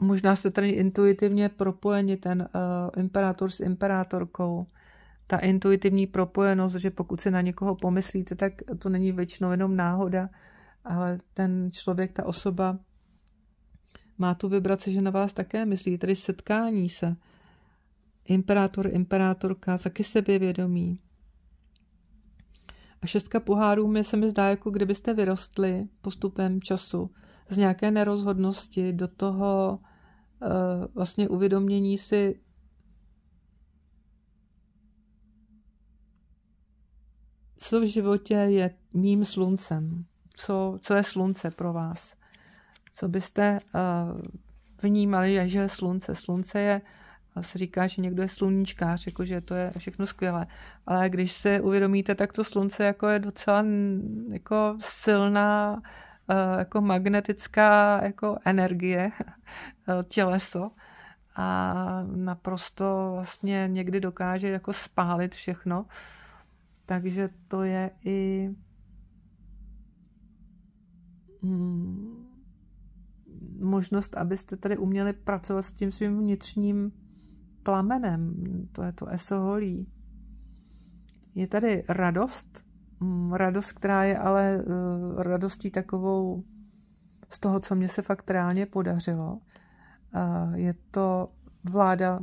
možná se tady intuitivně propojení ten imperátor s imperátorkou. Ta intuitivní propojenost, že pokud se na někoho pomyslíte, tak to není většinou jenom náhoda, ale ten člověk, ta osoba má tu vibraci, že na vás také myslí, Tady setkání se. Imperátor, imperátorka, taky sebevědomí. A šestka pohárů mi se mi zdá, jako kdybyste vyrostli postupem času z nějaké nerozhodnosti do toho uh, vlastně uvědomění si co v životě je mým sluncem, co, co je slunce pro vás co byste eh, vnímali, že je slunce. Slunce je, eh, se říká, že někdo je sluníčkář, jako že to je všechno skvělé. Ale když se uvědomíte, tak to slunce jako je docela jako silná eh, jako magnetická jako energie, [LAUGHS] těleso a naprosto vlastně někdy dokáže jako spálit všechno. Takže to je i hmm, možnost, abyste tady uměli pracovat s tím svým vnitřním plamenem, to je to esoholí. Je tady radost, mm, radost, která je ale eh, radostí takovou z toho, co mě se fakt reálně podařilo. Eh, je to vláda,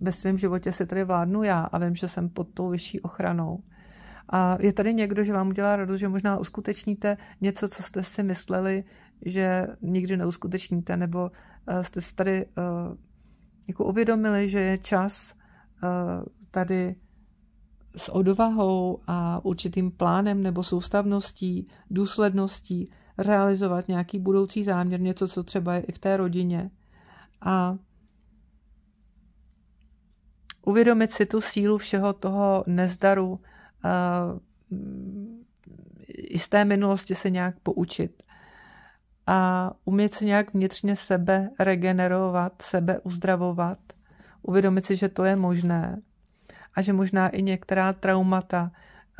ve svém životě se tady vládnu já a vím, že jsem pod tou vyšší ochranou. A je tady někdo, že vám udělá radost, že možná uskutečníte něco, co jste si mysleli, že nikdy neuskutečníte, nebo eh, jste si tady eh, jako uvědomili, že je čas eh, tady s odvahou a určitým plánem nebo soustavností, důsledností realizovat nějaký budoucí záměr, něco, co třeba je i v té rodině. A uvědomit si tu sílu všeho toho nezdaru, i z té minulosti se nějak poučit a umět si nějak vnitřně sebe regenerovat, sebe uzdravovat, uvědomit si, že to je možné a že možná i některá traumata,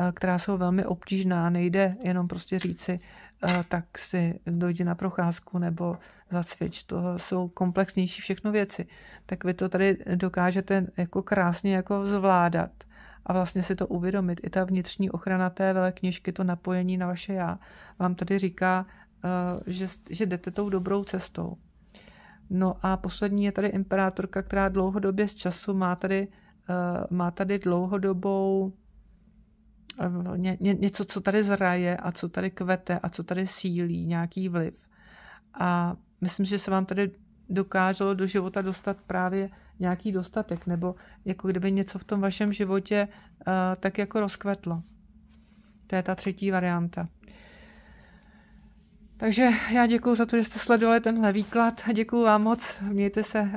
eh, která jsou velmi obtížná, nejde jenom prostě říci, eh, tak si dojdi na procházku nebo zacvič. To jsou komplexnější všechno věci. Tak vy to tady dokážete jako krásně jako zvládat a vlastně si to uvědomit. I ta vnitřní ochrana té velké knižky, to napojení na vaše já, vám tady říká Eh, že, že jdete tou dobrou cestou. No a poslední je tady imperátorka, která dlouhodobě z času má tady, eh, má tady dlouhodobou eh, ně, ně, něco, co tady zraje a co tady kvete a co tady sílí, nějaký vliv. A myslím, že se vám tady dokázalo do života dostat právě nějaký dostatek, nebo jako kdyby něco v tom vašem životě uh, tak jako rozkvetlo. To je ta třetí varianta. Takže já děkuji za to, že jste sledovali tenhle výklad. Děkuji vám moc. Mějte se eh,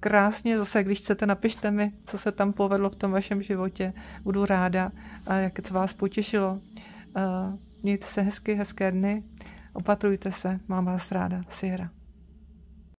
krásně. Zase, když chcete, napište mi, co se tam povedlo v tom vašem životě. Budu ráda, jak to vás potěšilo. Eh, mějte se hezky, hezké dny. Opatrujte se. Mám vás ráda. Sihra.